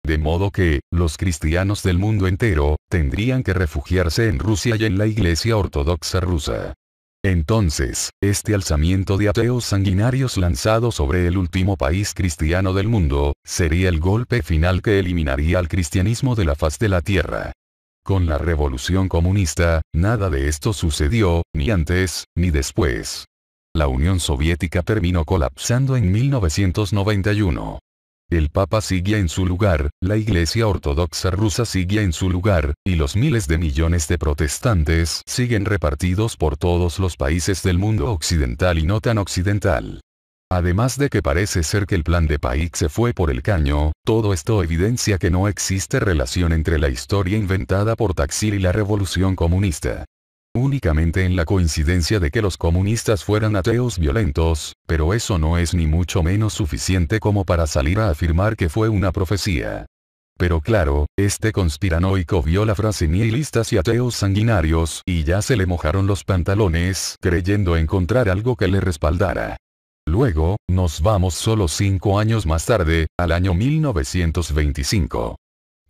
De modo que, los cristianos del mundo entero, tendrían que refugiarse en Rusia y en la Iglesia Ortodoxa rusa. Entonces, este alzamiento de ateos sanguinarios lanzado sobre el último país cristiano del mundo, sería el golpe final que eliminaría al cristianismo de la faz de la tierra. Con la revolución comunista, nada de esto sucedió, ni antes, ni después. La Unión Soviética terminó colapsando en 1991. El Papa sigue en su lugar, la Iglesia Ortodoxa rusa sigue en su lugar, y los miles de millones de protestantes siguen repartidos por todos los países del mundo occidental y no tan occidental. Además de que parece ser que el plan de Paik se fue por el caño, todo esto evidencia que no existe relación entre la historia inventada por Taxil y la revolución comunista únicamente en la coincidencia de que los comunistas fueran ateos violentos, pero eso no es ni mucho menos suficiente como para salir a afirmar que fue una profecía. Pero claro, este conspiranoico vio la frase nihilistas y ateos sanguinarios y ya se le mojaron los pantalones creyendo encontrar algo que le respaldara. Luego, nos vamos solo cinco años más tarde, al año 1925.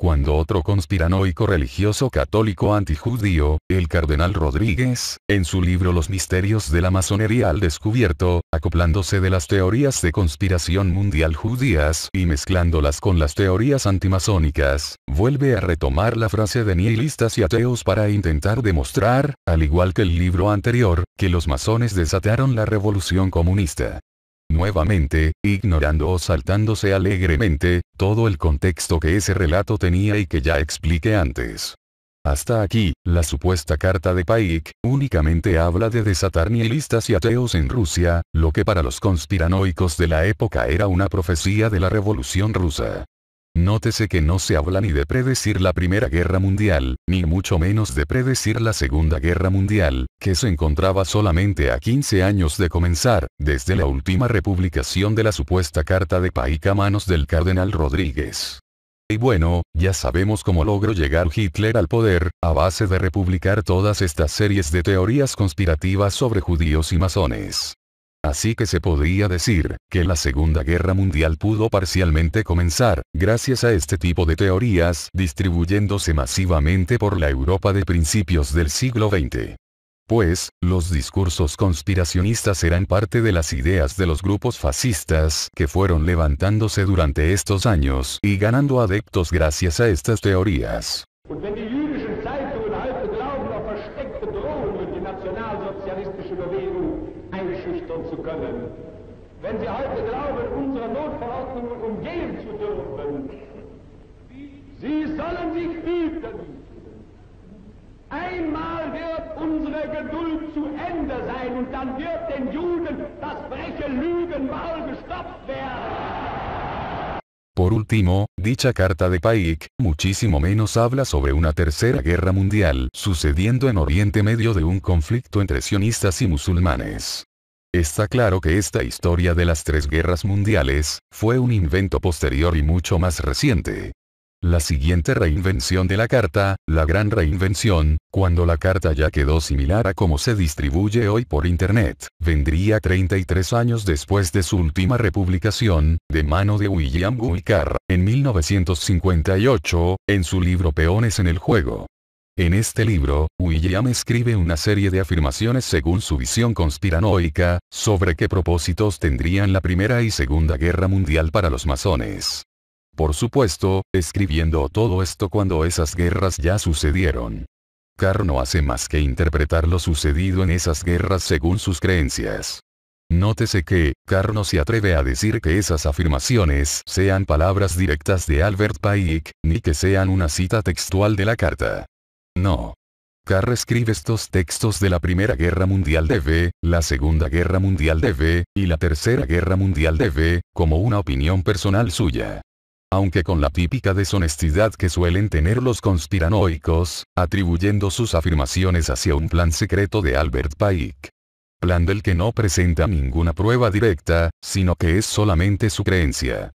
Cuando otro conspiranoico religioso católico antijudío, el cardenal Rodríguez, en su libro Los misterios de la masonería al descubierto, acoplándose de las teorías de conspiración mundial judías y mezclándolas con las teorías antimasónicas, vuelve a retomar la frase de nihilistas y ateos para intentar demostrar, al igual que el libro anterior, que los masones desataron la revolución comunista. Nuevamente, ignorando o saltándose alegremente, todo el contexto que ese relato tenía y que ya expliqué antes. Hasta aquí, la supuesta carta de Paik, únicamente habla de desatar y ateos en Rusia, lo que para los conspiranoicos de la época era una profecía de la revolución rusa. Nótese que no se habla ni de predecir la Primera Guerra Mundial, ni mucho menos de predecir la Segunda Guerra Mundial, que se encontraba solamente a 15 años de comenzar, desde la última republicación de la supuesta Carta de Paica a manos del cardenal Rodríguez. Y bueno, ya sabemos cómo logró llegar Hitler al poder, a base de republicar todas estas series de teorías conspirativas sobre judíos y masones. Así que se podría decir, que la Segunda Guerra Mundial pudo parcialmente comenzar, gracias a este tipo de teorías distribuyéndose masivamente por la Europa de principios del siglo XX. Pues, los discursos conspiracionistas eran parte de las ideas de los grupos fascistas que fueron levantándose durante estos años y ganando adeptos gracias a estas teorías. wenn Sie heute glauben, unsere Notverordnungen umgehen zu dürfen. Sie sollen sich hüten. Einmal wird unsere Geduld zu Ende sein und dann wird den Juden das freche Lügenmaul gestopft werden. Por último, dicha carta de Paik, muchísimo menos habla sobre una tercera guerra mundial sucediendo en Oriente Medio de un conflicto entre sionistas y musulmanes. Está claro que esta historia de las tres guerras mundiales, fue un invento posterior y mucho más reciente. La siguiente reinvención de la carta, la gran reinvención, cuando la carta ya quedó similar a como se distribuye hoy por Internet, vendría 33 años después de su última republicación, de mano de William Guicar, en 1958, en su libro Peones en el Juego. En este libro, William escribe una serie de afirmaciones según su visión conspiranoica, sobre qué propósitos tendrían la Primera y Segunda Guerra Mundial para los masones. Por supuesto, escribiendo todo esto cuando esas guerras ya sucedieron. Carr no hace más que interpretar lo sucedido en esas guerras según sus creencias. Nótese que, Carr no se atreve a decir que esas afirmaciones sean palabras directas de Albert Pike, ni que sean una cita textual de la carta. No. Carr escribe estos textos de la Primera Guerra Mundial de B, la Segunda Guerra Mundial de B, y la Tercera Guerra Mundial de B, como una opinión personal suya. Aunque con la típica deshonestidad que suelen tener los conspiranoicos, atribuyendo sus afirmaciones hacia un plan secreto de Albert Pike. Plan del que no presenta ninguna prueba directa, sino que es solamente su creencia.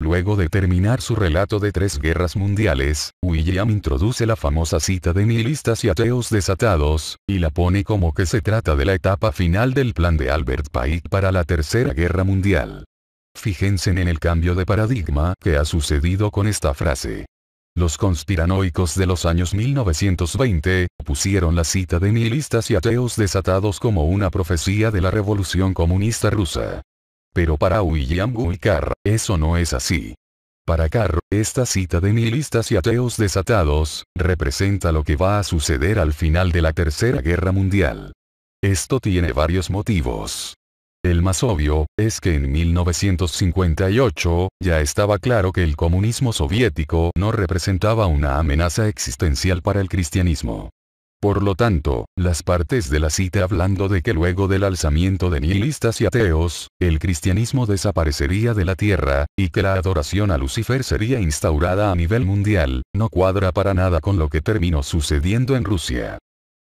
Luego de terminar su relato de tres guerras mundiales, William introduce la famosa cita de nihilistas y ateos desatados, y la pone como que se trata de la etapa final del plan de Albert Pike para la Tercera Guerra Mundial. Fíjense en el cambio de paradigma que ha sucedido con esta frase. Los conspiranoicos de los años 1920, pusieron la cita de nihilistas y ateos desatados como una profecía de la revolución comunista rusa. Pero para William Carr, eso no es así. Para Carr, esta cita de nihilistas y ateos desatados, representa lo que va a suceder al final de la Tercera Guerra Mundial. Esto tiene varios motivos. El más obvio, es que en 1958, ya estaba claro que el comunismo soviético no representaba una amenaza existencial para el cristianismo. Por lo tanto, las partes de la cita hablando de que luego del alzamiento de nihilistas y ateos, el cristianismo desaparecería de la tierra, y que la adoración a Lucifer sería instaurada a nivel mundial, no cuadra para nada con lo que terminó sucediendo en Rusia.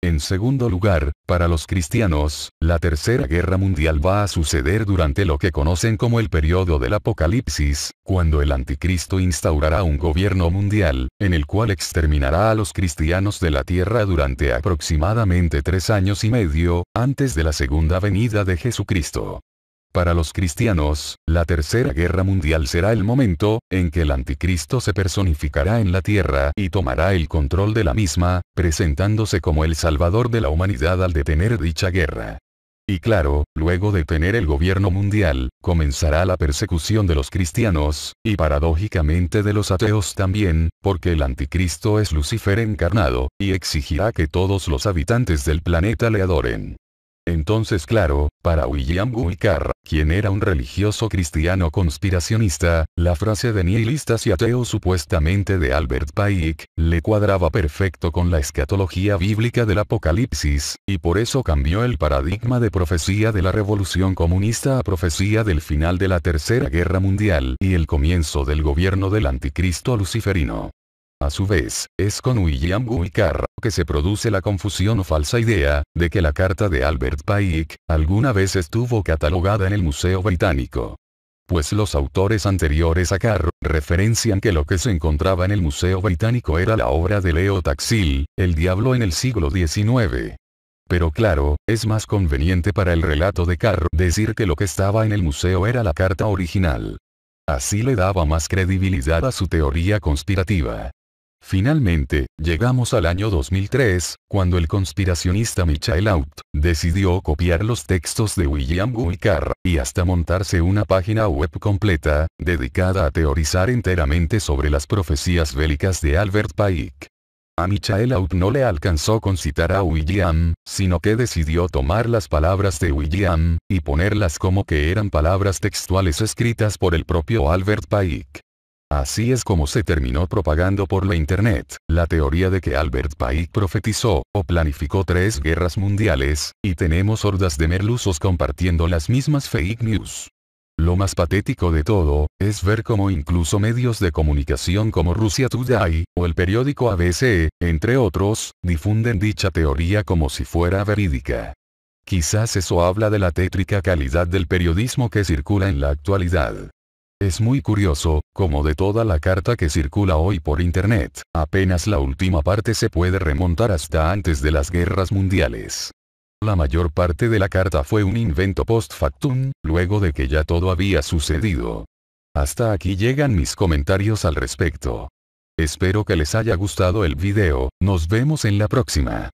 En segundo lugar, para los cristianos, la Tercera Guerra Mundial va a suceder durante lo que conocen como el periodo del Apocalipsis, cuando el anticristo instaurará un gobierno mundial, en el cual exterminará a los cristianos de la tierra durante aproximadamente tres años y medio, antes de la segunda venida de Jesucristo. Para los cristianos, la Tercera Guerra Mundial será el momento, en que el anticristo se personificará en la tierra y tomará el control de la misma, presentándose como el salvador de la humanidad al detener dicha guerra. Y claro, luego de tener el gobierno mundial, comenzará la persecución de los cristianos, y paradójicamente de los ateos también, porque el anticristo es Lucifer encarnado, y exigirá que todos los habitantes del planeta le adoren. Entonces claro, para William Guicar, quien era un religioso cristiano conspiracionista, la frase de nihilistas y ateo supuestamente de Albert Pike, le cuadraba perfecto con la escatología bíblica del Apocalipsis, y por eso cambió el paradigma de profecía de la revolución comunista a profecía del final de la Tercera Guerra Mundial y el comienzo del gobierno del anticristo luciferino. A su vez, es con William Carr, que se produce la confusión o falsa idea, de que la carta de Albert Pike, alguna vez estuvo catalogada en el Museo Británico. Pues los autores anteriores a Carr, referencian que lo que se encontraba en el Museo Británico era la obra de Leo Taxil, El Diablo en el siglo XIX. Pero claro, es más conveniente para el relato de Carr decir que lo que estaba en el museo era la carta original. Así le daba más credibilidad a su teoría conspirativa. Finalmente, llegamos al año 2003, cuando el conspiracionista Michael Out decidió copiar los textos de William Carr, y hasta montarse una página web completa, dedicada a teorizar enteramente sobre las profecías bélicas de Albert Pike. A Michael Out no le alcanzó con citar a William, sino que decidió tomar las palabras de William, y ponerlas como que eran palabras textuales escritas por el propio Albert Pike. Así es como se terminó propagando por la Internet, la teoría de que Albert Pike profetizó, o planificó tres guerras mundiales, y tenemos hordas de merluzos compartiendo las mismas fake news. Lo más patético de todo, es ver cómo incluso medios de comunicación como Rusia Today, o el periódico ABC, entre otros, difunden dicha teoría como si fuera verídica. Quizás eso habla de la tétrica calidad del periodismo que circula en la actualidad. Es muy curioso, como de toda la carta que circula hoy por Internet, apenas la última parte se puede remontar hasta antes de las guerras mundiales. La mayor parte de la carta fue un invento post factum, luego de que ya todo había sucedido. Hasta aquí llegan mis comentarios al respecto. Espero que les haya gustado el video, nos vemos en la próxima.